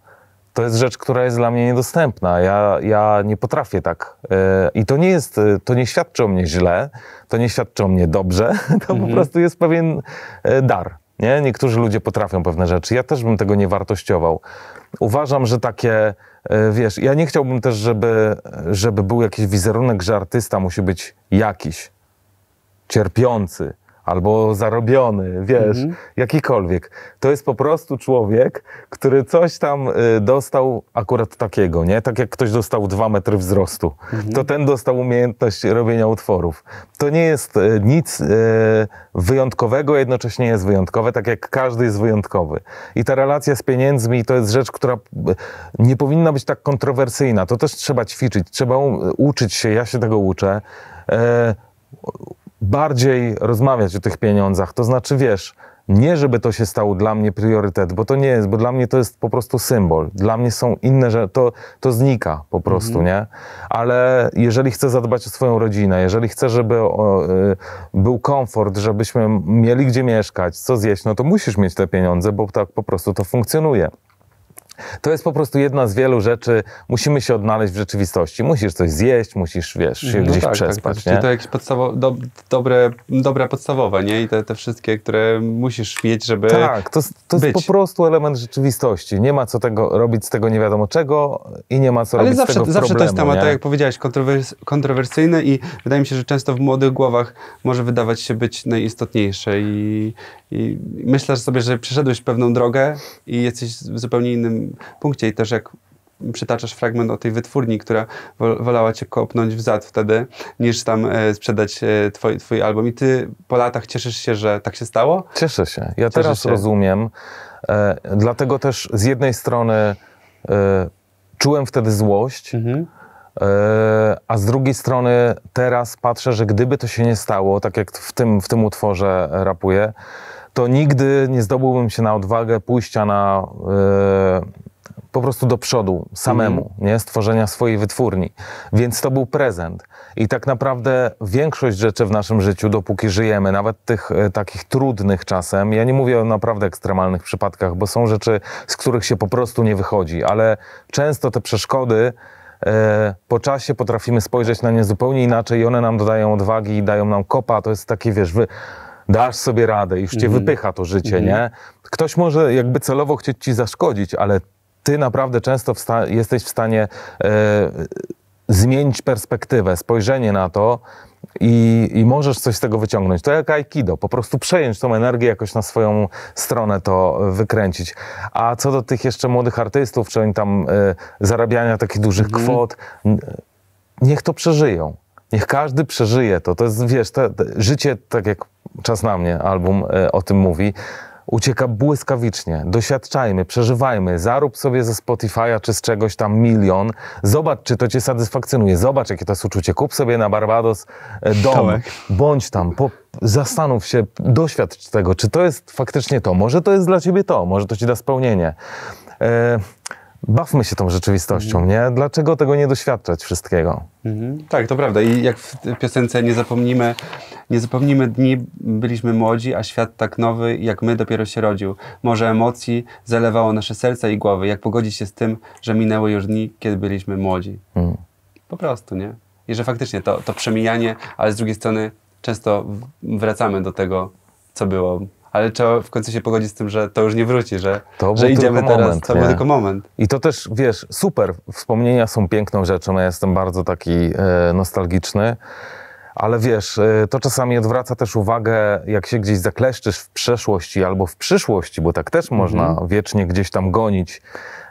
To jest rzecz, która jest dla mnie niedostępna. Ja, ja nie potrafię tak. E, I to nie jest, e, to nie świadczy o mnie źle, to nie świadczy o mnie dobrze, to mhm. po prostu jest pewien e, dar. Nie? Niektórzy ludzie potrafią pewne rzeczy. Ja też bym tego nie wartościował. Uważam, że takie, wiesz, ja nie chciałbym też, żeby, żeby był jakiś wizerunek, że artysta musi być jakiś, cierpiący, albo zarobiony, wiesz, mhm. jakikolwiek. To jest po prostu człowiek, który coś tam y, dostał akurat takiego, nie? Tak jak ktoś dostał dwa metry wzrostu, mhm. to ten dostał umiejętność robienia utworów. To nie jest y, nic y, wyjątkowego, jednocześnie jest wyjątkowe, tak jak każdy jest wyjątkowy. I ta relacja z pieniędzmi to jest rzecz, która y, nie powinna być tak kontrowersyjna. To też trzeba ćwiczyć, trzeba uczyć się, ja się tego uczę e, bardziej rozmawiać o tych pieniądzach. To znaczy, wiesz, nie żeby to się stało dla mnie priorytet, bo to nie jest, bo dla mnie to jest po prostu symbol. Dla mnie są inne rzeczy, to, to znika po prostu, mhm. nie? Ale jeżeli chcę zadbać o swoją rodzinę, jeżeli chcę, żeby o, e, był komfort, żebyśmy mieli gdzie mieszkać, co zjeść, no to musisz mieć te pieniądze, bo tak po prostu to funkcjonuje. To jest po prostu jedna z wielu rzeczy. Musimy się odnaleźć w rzeczywistości. Musisz coś zjeść, musisz, wiesz, się no gdzieś tak, tak, tak. przespać. Tak, To jakieś podstawo- do, dobre, dobra podstawowe, nie? I te, te, wszystkie, które musisz mieć, żeby Tak, to, to jest po prostu element rzeczywistości. Nie ma co tego, robić z tego nie wiadomo czego i nie ma co Ale robić zawsze, z tego zawsze problemu. zawsze to jest temat, tak jak powiedziałeś, kontrowers- kontrowersyjny i wydaje mi się, że często w młodych głowach może wydawać się być najistotniejsze i, i myślę sobie, że przeszedłeś pewną drogę i jesteś w zupełnie innym punktie punkcie i też jak przytaczasz fragment o tej wytwórni, która wolała cię kopnąć w zad wtedy, niż tam e, sprzedać e, twój, twój album. I ty po latach cieszysz się, że tak się stało? Cieszę się. Ja Cieszę teraz się. rozumiem. E, dlatego też z jednej strony e, czułem wtedy złość, mhm. e, a z drugiej strony teraz patrzę, że gdyby to się nie stało, tak jak w tym, w tym utworze rapuję, to nigdy nie zdobyłbym się na odwagę pójścia na e, po prostu do przodu samemu, mm. nie? stworzenia swojej wytwórni. Więc to był prezent. I tak naprawdę większość rzeczy w naszym życiu, dopóki żyjemy, nawet tych y, takich trudnych czasem, ja nie mówię o naprawdę ekstremalnych przypadkach, bo są rzeczy, z których się po prostu nie wychodzi, ale często te przeszkody e, po czasie potrafimy spojrzeć na nie zupełnie inaczej i one nam dodają odwagi i dają nam kopa. To jest takie, wiesz, wy, dasz sobie radę, już cię mhm. wypycha to życie, mhm. nie? Ktoś może jakby celowo chcieć ci zaszkodzić, ale ty naprawdę często wsta- jesteś w stanie e, zmienić perspektywę, spojrzenie na to i, i, możesz coś z tego wyciągnąć. To jak Aikido, po prostu przejąć tą energię jakoś na swoją stronę, to wykręcić. A co do tych jeszcze młodych artystów, czy oni tam e, zarabiania takich dużych mhm. kwot, niech to przeżyją. Niech każdy przeżyje to. To jest, wiesz, te, te, życie, tak jak Czas na mnie, album e, o tym mówi, ucieka błyskawicznie. Doświadczajmy, przeżywajmy, zarób sobie ze Spotify'a czy z czegoś tam milion. Zobacz, czy to cię satysfakcjonuje. Zobacz, jakie to jest uczucie. Kup sobie na Barbados e, dom. Domek. Bądź tam, po, zastanów się, doświadcz tego, czy to jest faktycznie to. Może to jest dla ciebie to, może to ci da spełnienie. E, bawmy się tą rzeczywistością, mhm. nie? Dlaczego tego nie doświadczać wszystkiego? Mhm. Tak, to prawda. I jak w piosence nie zapomnimy, nie zapomnimy dni, byliśmy młodzi, a świat tak nowy, jak my dopiero się rodził. Może emocji zalewało nasze serca i głowy. Jak pogodzić się z tym, że minęły już dni, kiedy byliśmy młodzi? Mhm. Po prostu, nie? I że faktycznie to, to przemijanie, ale z drugiej strony często wracamy do tego, co było ale trzeba w końcu się pogodzić z tym, że to już nie wróci, że, to że idziemy teraz, moment, to nie? był tylko moment. I to też, wiesz, super, wspomnienia są piękną rzeczą, ja jestem bardzo taki e, nostalgiczny, ale wiesz, e, to czasami odwraca też uwagę, jak się gdzieś zakleszczysz w przeszłości albo w przyszłości, bo tak też można mhm. wiecznie gdzieś tam gonić,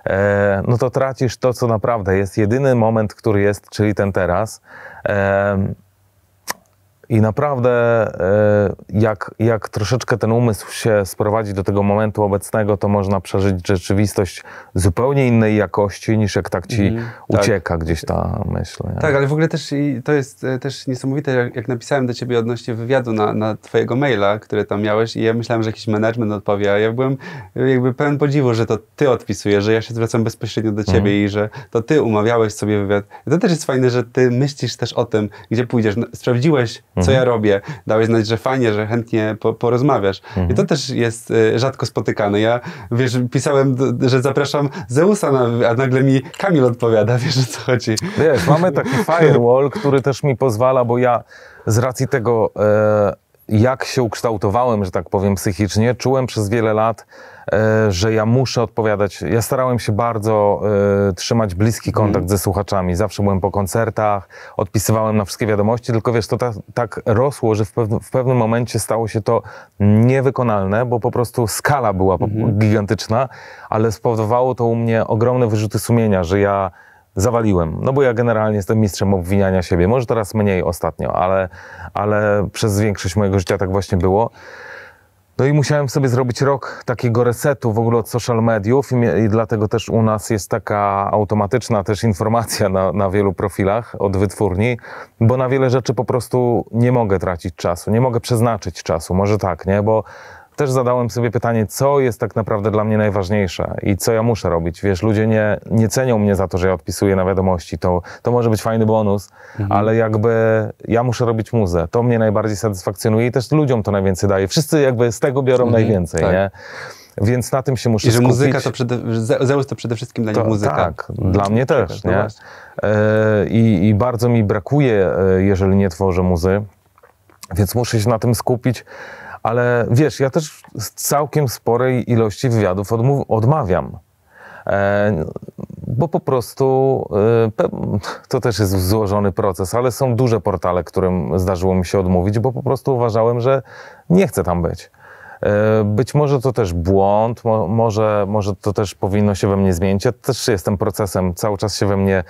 e, no to tracisz to, co naprawdę jest jedyny moment, który jest, czyli ten teraz. E, i naprawdę, e, jak, jak troszeczkę ten umysł się sprowadzi do tego momentu obecnego, to można przeżyć rzeczywistość zupełnie innej jakości, niż jak tak ci mhm. tak. ucieka tak. gdzieś ta myśl. Nie? Tak, ale w ogóle też to jest e, też niesamowite, jak, jak napisałem do ciebie odnośnie wywiadu na, na twojego maila, który tam miałeś i ja myślałem, że jakiś management odpowie, a ja byłem e, jakby pełen podziwu, że to ty odpisujesz, że ja się zwracam bezpośrednio do ciebie mhm. i że to ty umawiałeś sobie wywiad. I to też jest fajne, że ty myślisz też o tym, gdzie pójdziesz. No, sprawdziłeś mhm. ja robię, dałeś znać, że fajnie, że chętnie po, porozmawiasz. Mhm. I to mhm. też jest y, rzadko spotykane. Ja, wiesz, pisałem, że zapraszam Zeusa, na, a nagle mi Kamil odpowiada, wiesz o co chodzi. Wiesz, mamy taki firewall, który też mi pozwala, bo ja z racji tego, e, jak się ukształtowałem, że tak powiem, psychicznie, czułem przez wiele lat, E, że ja muszę odpowiadać. Ja starałem się bardzo y, trzymać bliski mhm. kontakt mm. ze słuchaczami. Zawsze byłem po koncertach, odpisywałem na wszystkie wiadomości, tylko wiesz, to tak, tak rosło, że w, pew w, pewnym momencie stało się to niewykonalne, bo po prostu skala była mm. gigantyczna, ale spowodowało to u mnie ogromne wyrzuty sumienia, że ja zawaliłem. No bo ja generalnie jestem mistrzem obwiniania siebie. Może teraz mniej ostatnio, ale, ale przez większość mojego życia tak właśnie było. No i musiałem sobie zrobić rok takiego resetu w ogóle od social mediów i, i dlatego też u nas jest taka automatyczna też informacja na, na wielu profilach od wytwórni, bo na wiele rzeczy po prostu nie mogę tracić czasu, nie mogę przeznaczyć czasu, może tak, nie? Bo też zadałem sobie pytanie, co jest tak naprawdę dla mnie najważniejsze i co ja muszę robić. Wiesz, ludzie nie, nie cenią mnie za to, że ja odpisuję na wiadomości. To, to może być fajny bonus, mhm. ale jakby ja muszę robić muzę. To mnie najbardziej satysfakcjonuje i też ludziom to najwięcej daje. Wszyscy jakby z tego biorą mhm, najwięcej, tak. nie? Więc na tym się muszę I że skupić. muzyka to przede, Zeus to przede wszystkim dla nich muzyka. Tak, dla mnie też, nie? E, i, I bardzo mi brakuje, e, jeżeli nie tworzę muzy, więc muszę się na tym skupić. Ale wiesz, ja też z całkiem sporej ilości wywiadów odmawiam. E, bo po prostu e, to też jest złożony proces, ale są duże portale, którym zdarzyło mi się odmówić, bo po prostu uważałem, że nie chcę tam być. E, być może to też błąd, może, może to też powinno się we mnie zmienić. Ja też jestem procesem, cały czas się we mnie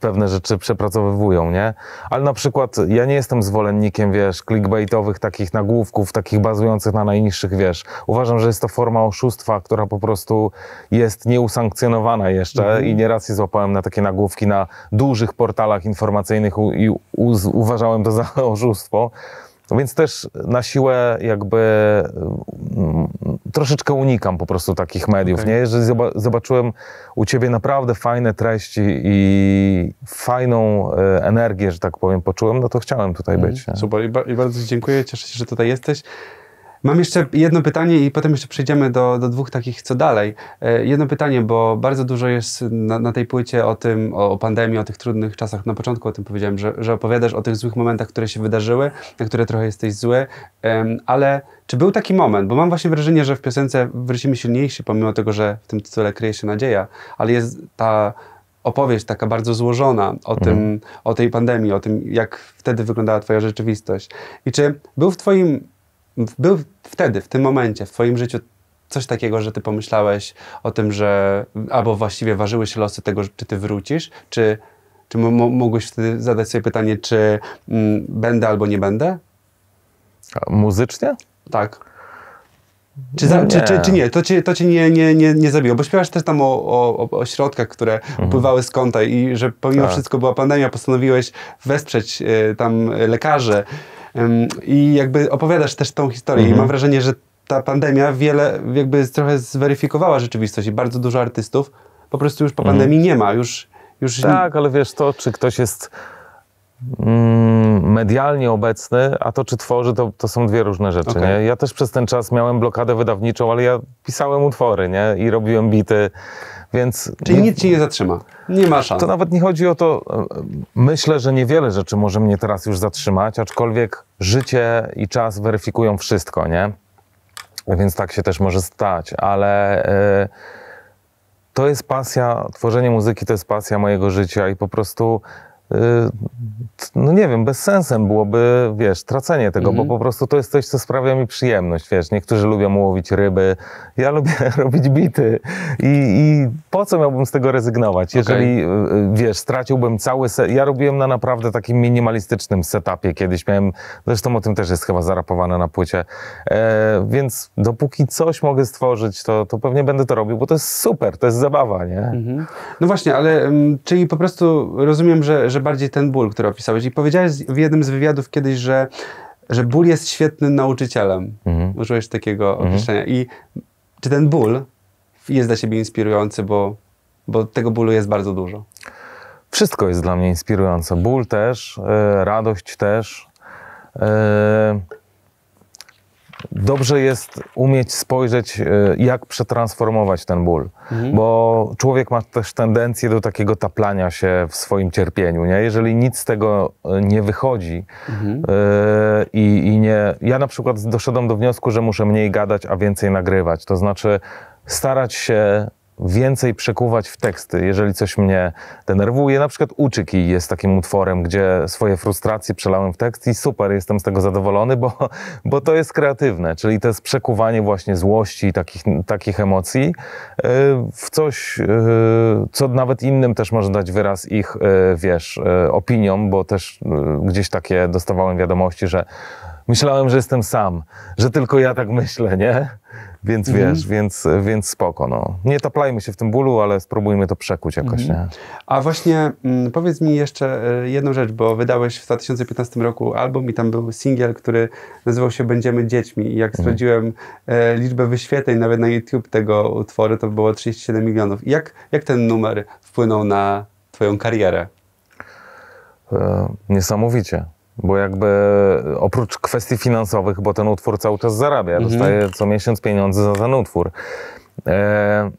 pewne rzeczy przepracowywują, nie? Ale na przykład ja nie jestem zwolennikiem, wiesz, clickbaitowych takich nagłówków, takich bazujących na najniższych, wiesz. Uważam, że jest to forma oszustwa, która po prostu jest nieusankcjonowana jeszcze mhm. i nieraz się złapałem na takie nagłówki na dużych portalach informacyjnych i uważałem to za oszustwo. No więc też na siłę jakby mm, troszeczkę unikam po prostu takich mediów, okay. nie? Jeżeli zobaczyłem u Ciebie naprawdę fajne treści i fajną e, energię, że tak powiem, poczułem, no to chciałem tutaj mm. być. Nie? Super i, ba i bardzo dziękuję, cieszę się, że tutaj jesteś. Mam jeszcze jedno pytanie i potem jeszcze przejdziemy do, do dwóch takich, co dalej. E, jedno pytanie, bo bardzo dużo jest na, na tej płycie o tym, o, o, pandemii, o tych trudnych czasach. Na początku o tym powiedziałem, że, że opowiadasz o tych złych momentach, które się wydarzyły, na które trochę jesteś zły, ale czy był taki moment, bo mam właśnie wrażenie, że w piosence wrócimy silniejsi, pomimo tego, że w tym tytule kryje się nadzieja, ale jest ta opowieść taka bardzo złożona o, mhm. tym, o tej pandemii, o tym, jak wtedy wyglądała Twoja rzeczywistość. I czy był w Twoim był wtedy, w tym momencie, w Twoim życiu coś takiego, że Ty pomyślałeś o tym, że albo właściwie ważyły się losy tego, czy Ty wrócisz, czy, czy mogłeś wtedy zadać sobie pytanie, czy mm, będę albo nie będę? A muzycznie? Tak. Czy, za, no nie. Czy, czy, czy, nie? To cię, to cię nie, nie, nie, nie zabiło? Bo śpiewasz też tam o, o, o środkach, które mhm. pływały z kąta i że pomimo tak. wszystko była pandemia, postanowiłeś wesprzeć y, tam lekarzy. I jakby opowiadasz też tą historię mhm. i mam mhm. wrażenie, że ta pandemia wiele jakby trochę zweryfikowała rzeczywistość i bardzo dużo artystów po prostu już po mhm. pandemii nie ma, już, już... Tak, ale wiesz to, czy ktoś jest Mm, medialnie obecny, a to czy tworzy, to, to są dwie różne rzeczy. Okay. Nie? Ja też przez ten czas miałem blokadę wydawniczą, ale ja pisałem utwory nie? i robiłem bity, więc... Czyli nie, nic ci nie zatrzyma, nie ma szans. To nawet nie chodzi o to, e, myślę, że niewiele rzeczy może mnie teraz już zatrzymać, aczkolwiek życie i czas weryfikują wszystko, nie? Więc tak się też może stać, ale... Yy, to jest pasja, tworzenie muzyki to jest pasja mojego życia i po prostu Y, no nie wiem, bez sensem byłoby, wiesz, tracenie tego, mm -hmm. bo mhm. po prostu to jest coś, co sprawia mi przyjemność, wiesz, niektórzy lubią łowić ryby, ja lubię robić bity i, i po co miałbym z tego rezygnować, jeżeli, okay. Y, wiesz, straciłbym cały set, ja robiłem na naprawdę takim minimalistycznym setupie kiedyś, miałem, zresztą o tym też jest chyba zarapowane na płycie, e, więc dopóki coś mogę stworzyć, to, to pewnie będę to robił, bo to jest super, to jest zabawa, nie? Mm -hmm. No właśnie, ale mm, czyli po prostu rozumiem, że, że bardziej ten ból, który opisałeś. I powiedziałeś w jednym z wywiadów kiedyś, że, że ból jest świetnym nauczycielem. Mhm. Użyłeś takiego mhm. określenia. I czy ten ból jest dla ciebie inspirujący, bo, bo tego bólu jest bardzo dużo? Wszystko jest dla mnie inspirujące. Ból też, e, radość też. E, dobrze jest umieć spojrzeć, e, jak przetransformować ten ból, mhm. bo człowiek ma też tendencję do takiego taplania się w swoim cierpieniu. Nie? Jeżeli nic z tego e, nie wychodzi mhm. E, i nie. Ja na przykład doszedłem do wniosku, że muszę mniej gadać, a więcej nagrywać. To znaczy starać się więcej przekuwać w teksty, jeżeli coś mnie denerwuje. Na przykład Uczyki jest takim utworem, gdzie swoje frustracje przelałem w tekst i super, jestem z tego zadowolony, bo, bo to jest kreatywne, czyli to jest przekuwanie właśnie złości i takich, takich emocji y, w coś, y, co nawet innym też może dać wyraz ich, y, wiesz, opiniom, bo też gdzieś takie dostawałem wiadomości, że myślałem, że jestem sam, że tylko ja tak myślę, nie? Więc mhm. wiesz, więc, więc spoko. No. Nie toplajmy się w tym bólu, ale spróbujmy to przekuć jakoś. Mhm. Nie? A właśnie mm, powiedz mi jeszcze e, jedną rzecz, bo wydałeś w 2015 roku album i tam był singiel, który nazywał się Będziemy Dziećmi. I jak mhm. sprawdziłem e, liczbę wyświetleń nawet na YouTube tego utworu, to było 37 milionów. I jak, jak ten numer wpłynął na Twoją karierę? E, niesamowicie. Bo jakby oprócz kwestii finansowych, bo ten utwór cały czas zarabia, mhm. dostaje co miesiąc pieniądze za ten utwór. E,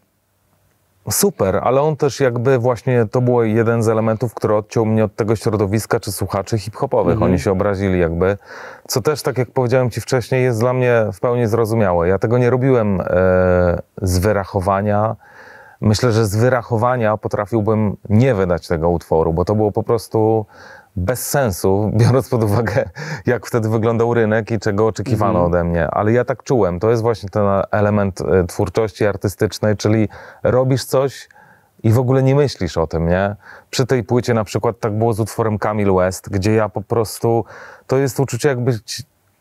super, ale on też jakby właśnie to było jeden z elementów, który odciął mnie od tego środowiska czy słuchaczy hip-hopowych. Mhm. Oni się obrazili jakby, co też tak jak powiedziałem ci wcześniej jest dla mnie w pełni zrozumiałe. Ja tego nie robiłem e, z wyrachowania. Myślę, że z wyrachowania potrafiłbym nie wydać tego utworu, bo to było po prostu bez sensu, biorąc pod uwagę, jak wtedy wyglądał rynek i czego oczekiwano mhm. ode mnie. Ale ja tak czułem. To jest właśnie ten e, element e, twórczości artystycznej, czyli robisz coś i w ogóle nie myślisz o tym, nie? Przy tej płycie na przykład tak było z utworem Camille West, gdzie ja po prostu, to jest uczucie jakby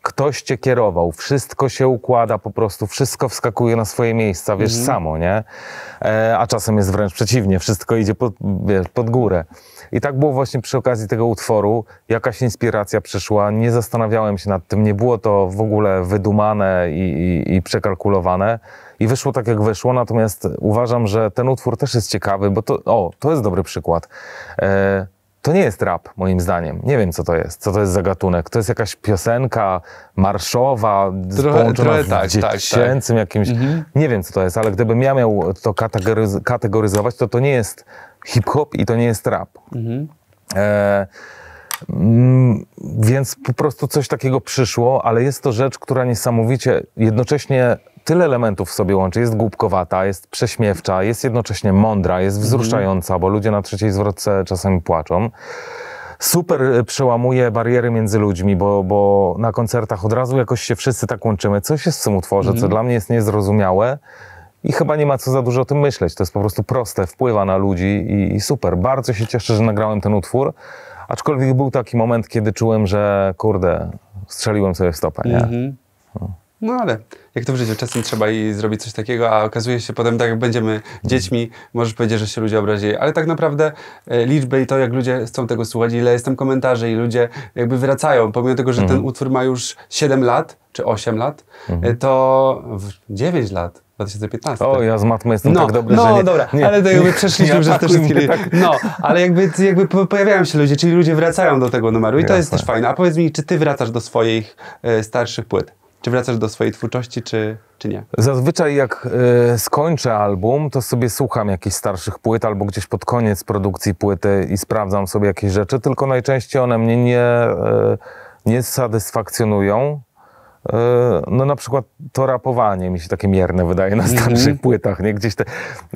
ktoś cię kierował, wszystko się układa po prostu, wszystko wskakuje na swoje miejsca, wiesz, mhm. samo, nie? E, a czasem jest wręcz przeciwnie, wszystko idzie pod, wiesz, pod górę. I tak było właśnie przy okazji tego utworu. Jakaś inspiracja przyszła, nie zastanawiałem się nad tym, nie było to w ogóle wydumane i, i, i przekalkulowane. I wyszło tak, jak wyszło, natomiast uważam, że ten utwór też jest ciekawy, bo to, o, to jest dobry przykład. E, to nie jest rap, moim zdaniem. Nie wiem, co to jest, co to jest za gatunek. To jest jakaś piosenka marszowa, trochę, połączona trochę, z tak, tak, tak, dziecięcym tak, tak. jakimś... Mhm. Nie wiem, co to jest, ale gdybym ja miał to kategoryz kategoryzować, to to nie jest hip-hop i to nie jest rap. Mhm. E, mm, więc po prostu coś takiego przyszło, ale jest to rzecz, która niesamowicie jednocześnie tyle elementów w sobie łączy. Jest głupkowata, jest prześmiewcza, jest jednocześnie mądra, jest mhm. wzruszająca, mhm. bo ludzie na trzeciej zwrotce czasami płaczą super e, przełamuje bariery między ludźmi, bo, bo na koncertach od razu jakoś się wszyscy tak łączymy. Coś jest w tym utworze, co mhm. dla mnie jest niezrozumiałe. I chyba nie ma co za dużo o tym myśleć. To jest po prostu proste, wpływa na ludzi i, i super. Bardzo się cieszę, że nagrałem ten utwór. Aczkolwiek był taki moment, kiedy czułem, że kurde, strzeliłem sobie w stopę. Nie? Mhm. No. No ale jak to w życiu, czasem trzeba i zrobić coś takiego, a okazuje się potem tak, jak będziemy dziećmi, możesz powiedzieć, że się ludzie obrazili. Ale tak naprawdę e, liczby i to, jak ludzie chcą tego słuchać, ile jest tam komentarzy i ludzie jakby wracają, pomimo tego, że mhm. ten utwór ma już 7 lat, czy 8 lat, e, mhm. to 9 lat, 2015. O, ja z matmy jestem no, tak dobry, no, że nie, dobra, nie, ale to jakby nie, przeszliśmy przez te wszystkie... Tak. No, ale jakby, jakby pojawiają się ludzie, czyli ludzie wracają do tego numeru i Jasne. to jest też fajne. A powiedz mi, czy ty wracasz do swoich e, starszych płyt? Czy wracasz do swojej twórczości, czy, czy nie? Zazwyczaj jak y, skończę album, to sobie słucham jakichś starszych płyt albo gdzieś pod koniec produkcji płyty i sprawdzam sobie jakieś rzeczy, tylko najczęściej one mnie nie, y, nie satysfakcjonują E, no na przykład to rapowanie mi się takie mierne wydaje na mhm. starszych mm -hmm. płytach, nie? Gdzieś te, e,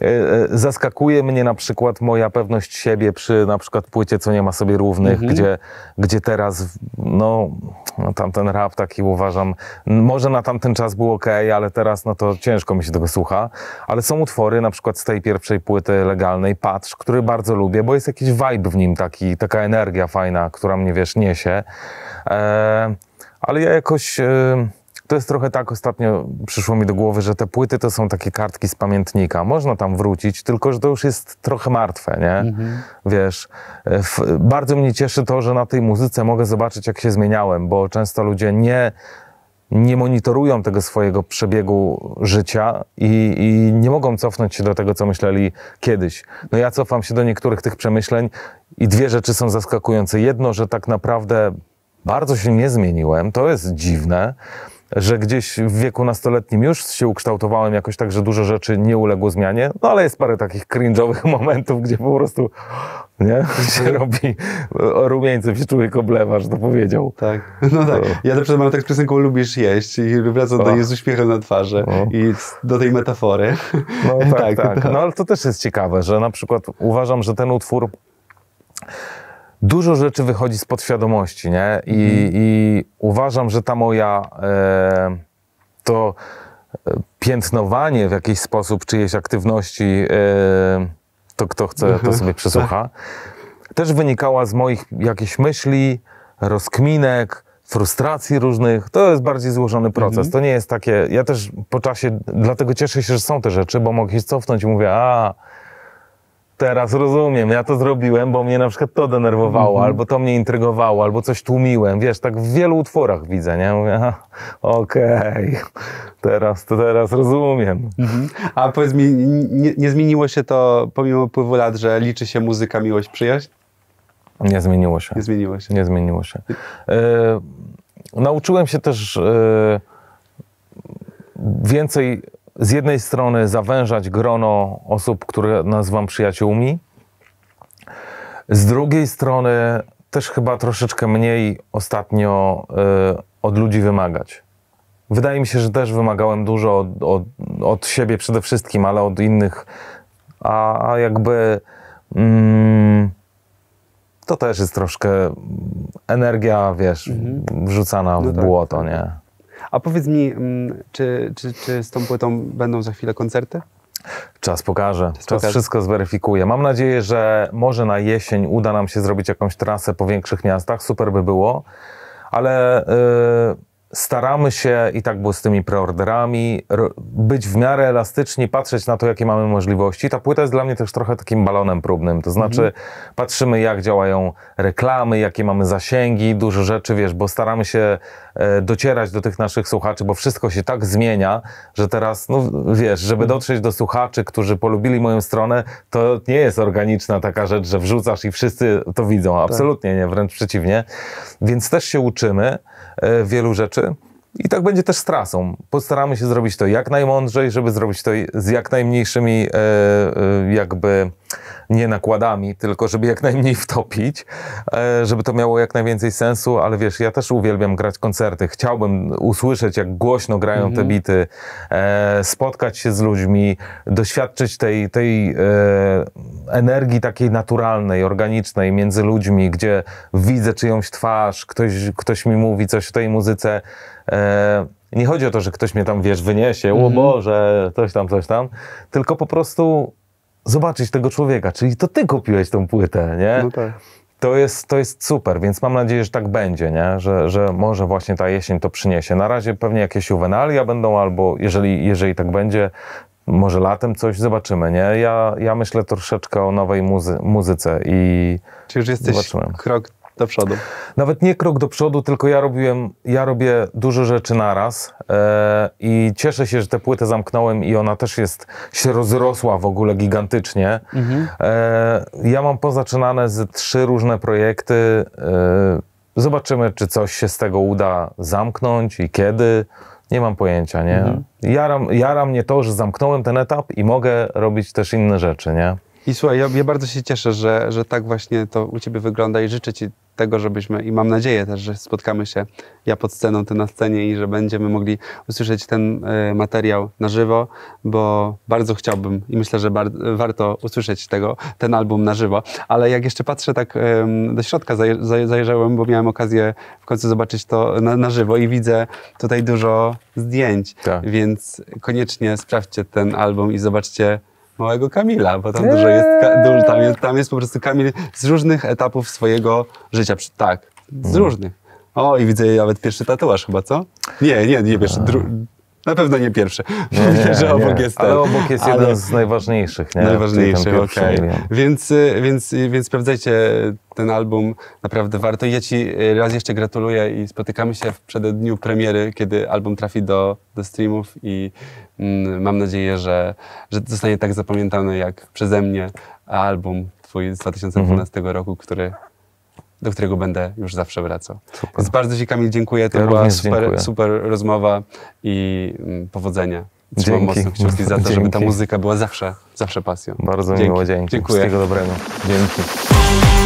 e, zaskakuje mnie na przykład moja pewność siebie przy na przykład płycie Co nie ma sobie równych, mm -hmm. gdzie, gdzie teraz no, no tamten rap taki uważam, może na tamten czas był ok, ale teraz no to ciężko mi się tego słucha, ale są utwory na przykład z tej pierwszej płyty legalnej Patrz, który bardzo lubię, bo jest jakiś vibe w nim taki, taka energia fajna, która mnie wiesz niesie. E ale ja jakoś. E, to jest trochę tak, ostatnio przyszło mi do głowy, że te płyty to są takie kartki z pamiętnika. Można tam wrócić, tylko że to już jest trochę martwe, nie? Mhm. Wiesz, e, w, bardzo mnie cieszy to, że na tej muzyce mogę zobaczyć, jak się zmieniałem, bo często ludzie nie, nie monitorują tego swojego przebiegu życia i, i nie mogą cofnąć się do tego, co myśleli kiedyś. No ja cofam się do niektórych tych przemyśleń i dwie rzeczy są zaskakujące. Jedno, że tak naprawdę bardzo się nie zmieniłem, to jest dziwne że gdzieś w wieku nastoletnim już się ukształtowałem jakoś tak, że dużo rzeczy nie uległo zmianie, no ale jest parę takich cringe'owych momentów, gdzie po prostu nie? się mhm. robi e, rumieńcem się człowiek oblewa, że to powiedział. Tak, no tak. Ja na przykład mam tak z piosenką Lubisz jeść i wracam do niej z uśmiechem na twarzy o. i do tej metafory. No tak, tak, tak. No ale to też jest ciekawe, że na przykład uważam, że ten utwór dużo rzeczy wychodzi z podświadomości, nie? I, mhm. i uważam, że ta moja e, to e, piętnowanie w jakiś sposób czyjejś aktywności, e, to kto chce, to mhm. sobie przesłucha, też wynikała z moich jakichś myśli, rozkminek, frustracji różnych. To jest bardziej złożony proces. Mhm. To nie jest takie. Ja też po czasie, dlatego cieszę się, że są te rzeczy, bo mogę się cofnąć i mówię, a teraz rozumiem, ja to zrobiłem, bo mnie na przykład to denerwowało, mm -hmm. albo to mnie intrygowało, albo coś tłumiłem, wiesz, tak w wielu utworach widzę, nie? Mówię, okej, okay. teraz to teraz rozumiem. Mm -hmm. A powiedz mi, nie, nie, zmieniło się to pomimo upływu lat, że liczy się muzyka, miłość, przyjaźń? Nie zmieniło się. Nie zmieniło się. Nie zmieniło się. E, nauczyłem się też e, więcej z jednej strony zawężać grono osób, które nazywam przyjaciółmi, z drugiej strony też chyba troszeczkę mniej ostatnio y, od ludzi wymagać. Wydaje mi się, że też wymagałem dużo od, od, od siebie przede wszystkim, ale od innych. A, a jakby mm, to też jest troszkę energia, wiesz, mhm. wrzucana no w tak. błoto, nie? A powiedz mi, mm, czy, czy, czy z tą płytą będą za chwilę koncerty? Czas pokaże. Czas, Czas pokaże. wszystko zweryfikuje. Mam nadzieję, że może na jesień uda nam się zrobić jakąś trasę po większych miastach. Super by było. Ale yy, staramy się, i tak było z tymi preorderami, być w miarę elastyczni, patrzeć na to, jakie mamy możliwości. Ta płyta jest dla mnie też trochę takim balonem próbnym, to znaczy mhm. patrzymy, jak działają reklamy, jakie mamy zasięgi, dużo rzeczy, wiesz, bo staramy się e, docierać do tych naszych słuchaczy, bo wszystko się tak zmienia, że teraz, no wiesz, żeby mhm. dotrzeć do słuchaczy, którzy polubili moją stronę, to nie jest organiczna taka rzecz, że wrzucasz i wszyscy to widzą. Tak. Absolutnie tak. nie, wręcz przeciwnie. Więc też się uczymy. E, wielu rzeczy. I tak będzie też z trasą. Postaramy się zrobić to jak najmądrzej, żeby zrobić to z jak najmniejszymi e, e, jakby nie nakładami, tylko żeby jak najmniej wtopić, e, żeby to miało jak najwięcej sensu, ale wiesz, ja też uwielbiam grać koncerty, chciałbym usłyszeć, jak głośno grają mhm. te bity, e, spotkać się z ludźmi, doświadczyć tej, tej e, energii takiej naturalnej, organicznej między ludźmi, gdzie widzę czyjąś twarz, ktoś, ktoś mi mówi coś o tej muzyce, nie chodzi o to, że ktoś mnie tam, wiesz, wyniesie, mm o mhm. Boże, coś tam, coś tam, tylko po prostu zobaczyć tego człowieka, czyli to ty kupiłeś tą płytę, nie? No tak. To jest, to jest super, więc mam nadzieję, że tak będzie, nie? Że, że może właśnie ta jesień to przyniesie. Na razie pewnie jakieś uwenalia będą, albo jeżeli, jeżeli tak będzie, może latem coś zobaczymy, nie? Ja, ja myślę troszeczkę o nowej muzy- muzyce i. Czy już jesteś zobaczymy. krok do przodu. Nawet nie krok do przodu, tylko ja robiłem, ja robię dużo rzeczy naraz yy, i cieszę się, że tę płytę zamknąłem i ona też jest, się rozrosła w ogóle gigantycznie. Mhm. E, ja mam pozaczynane z trzy różne projekty. E, zobaczymy, czy coś się z tego uda zamknąć i kiedy. Nie mam pojęcia, nie? Mhm. Jara, jara mnie to, że zamknąłem ten etap i mogę robić też inne rzeczy, nie? I słuchaj, ja, ja, bardzo się cieszę, że, że tak właśnie to u Ciebie wygląda i życzę Ci tego, żebyśmy, i mam nadzieję też, że spotkamy się ja pod sceną, Ty na scenie i że będziemy mogli usłyszeć ten y, materiał na żywo, bo bardzo chciałbym i myślę, że warto usłyszeć tego, ten album na żywo. Ale jak jeszcze patrzę tak y, do środka, zajrzałem, bo miałem okazję w końcu zobaczyć to na, na żywo i widzę tutaj dużo zdjęć, tak. więc koniecznie sprawdźcie ten album i zobaczcie małego Kamila, bo tam eee. dużo jest, tam jest, tam jest po prostu Kamil z różnych etapów swojego życia. Tak, z mm. różnych. O, i widzę nawet pierwszy tatuaż chyba, co? Nie, nie, nie pierwszy, dru na pewno nie pierwsze, Nie, że obok nie. jest ten. Ale obok jest jeden z najważniejszych. Nie? Najważniejszy, okej. Okay. Więc, y, więc, y, więc sprawdzajcie ten album, naprawdę warto. Ja Ci y, raz jeszcze gratuluję i spotykamy się w przededniu premiery, kiedy album trafi do, do streamów i mm, mam nadzieję, że, że zostanie tak zapamiętany jak przeze mnie album Twój z 2012 mhm. roku, który do którego będę już zawsze wracał. Super. Więc bardzo Ci Kamil dziękuję, to ja była super, dziękuję. super rozmowa i mm, powodzenia. Trzymam dzięki. mocno kciuki za to, dzięki. żeby ta muzyka była zawsze, zawsze pasją. Bardzo dzięki. miło, dzięki. Dziękuję. Wszystkiego dobrego. Dzięki.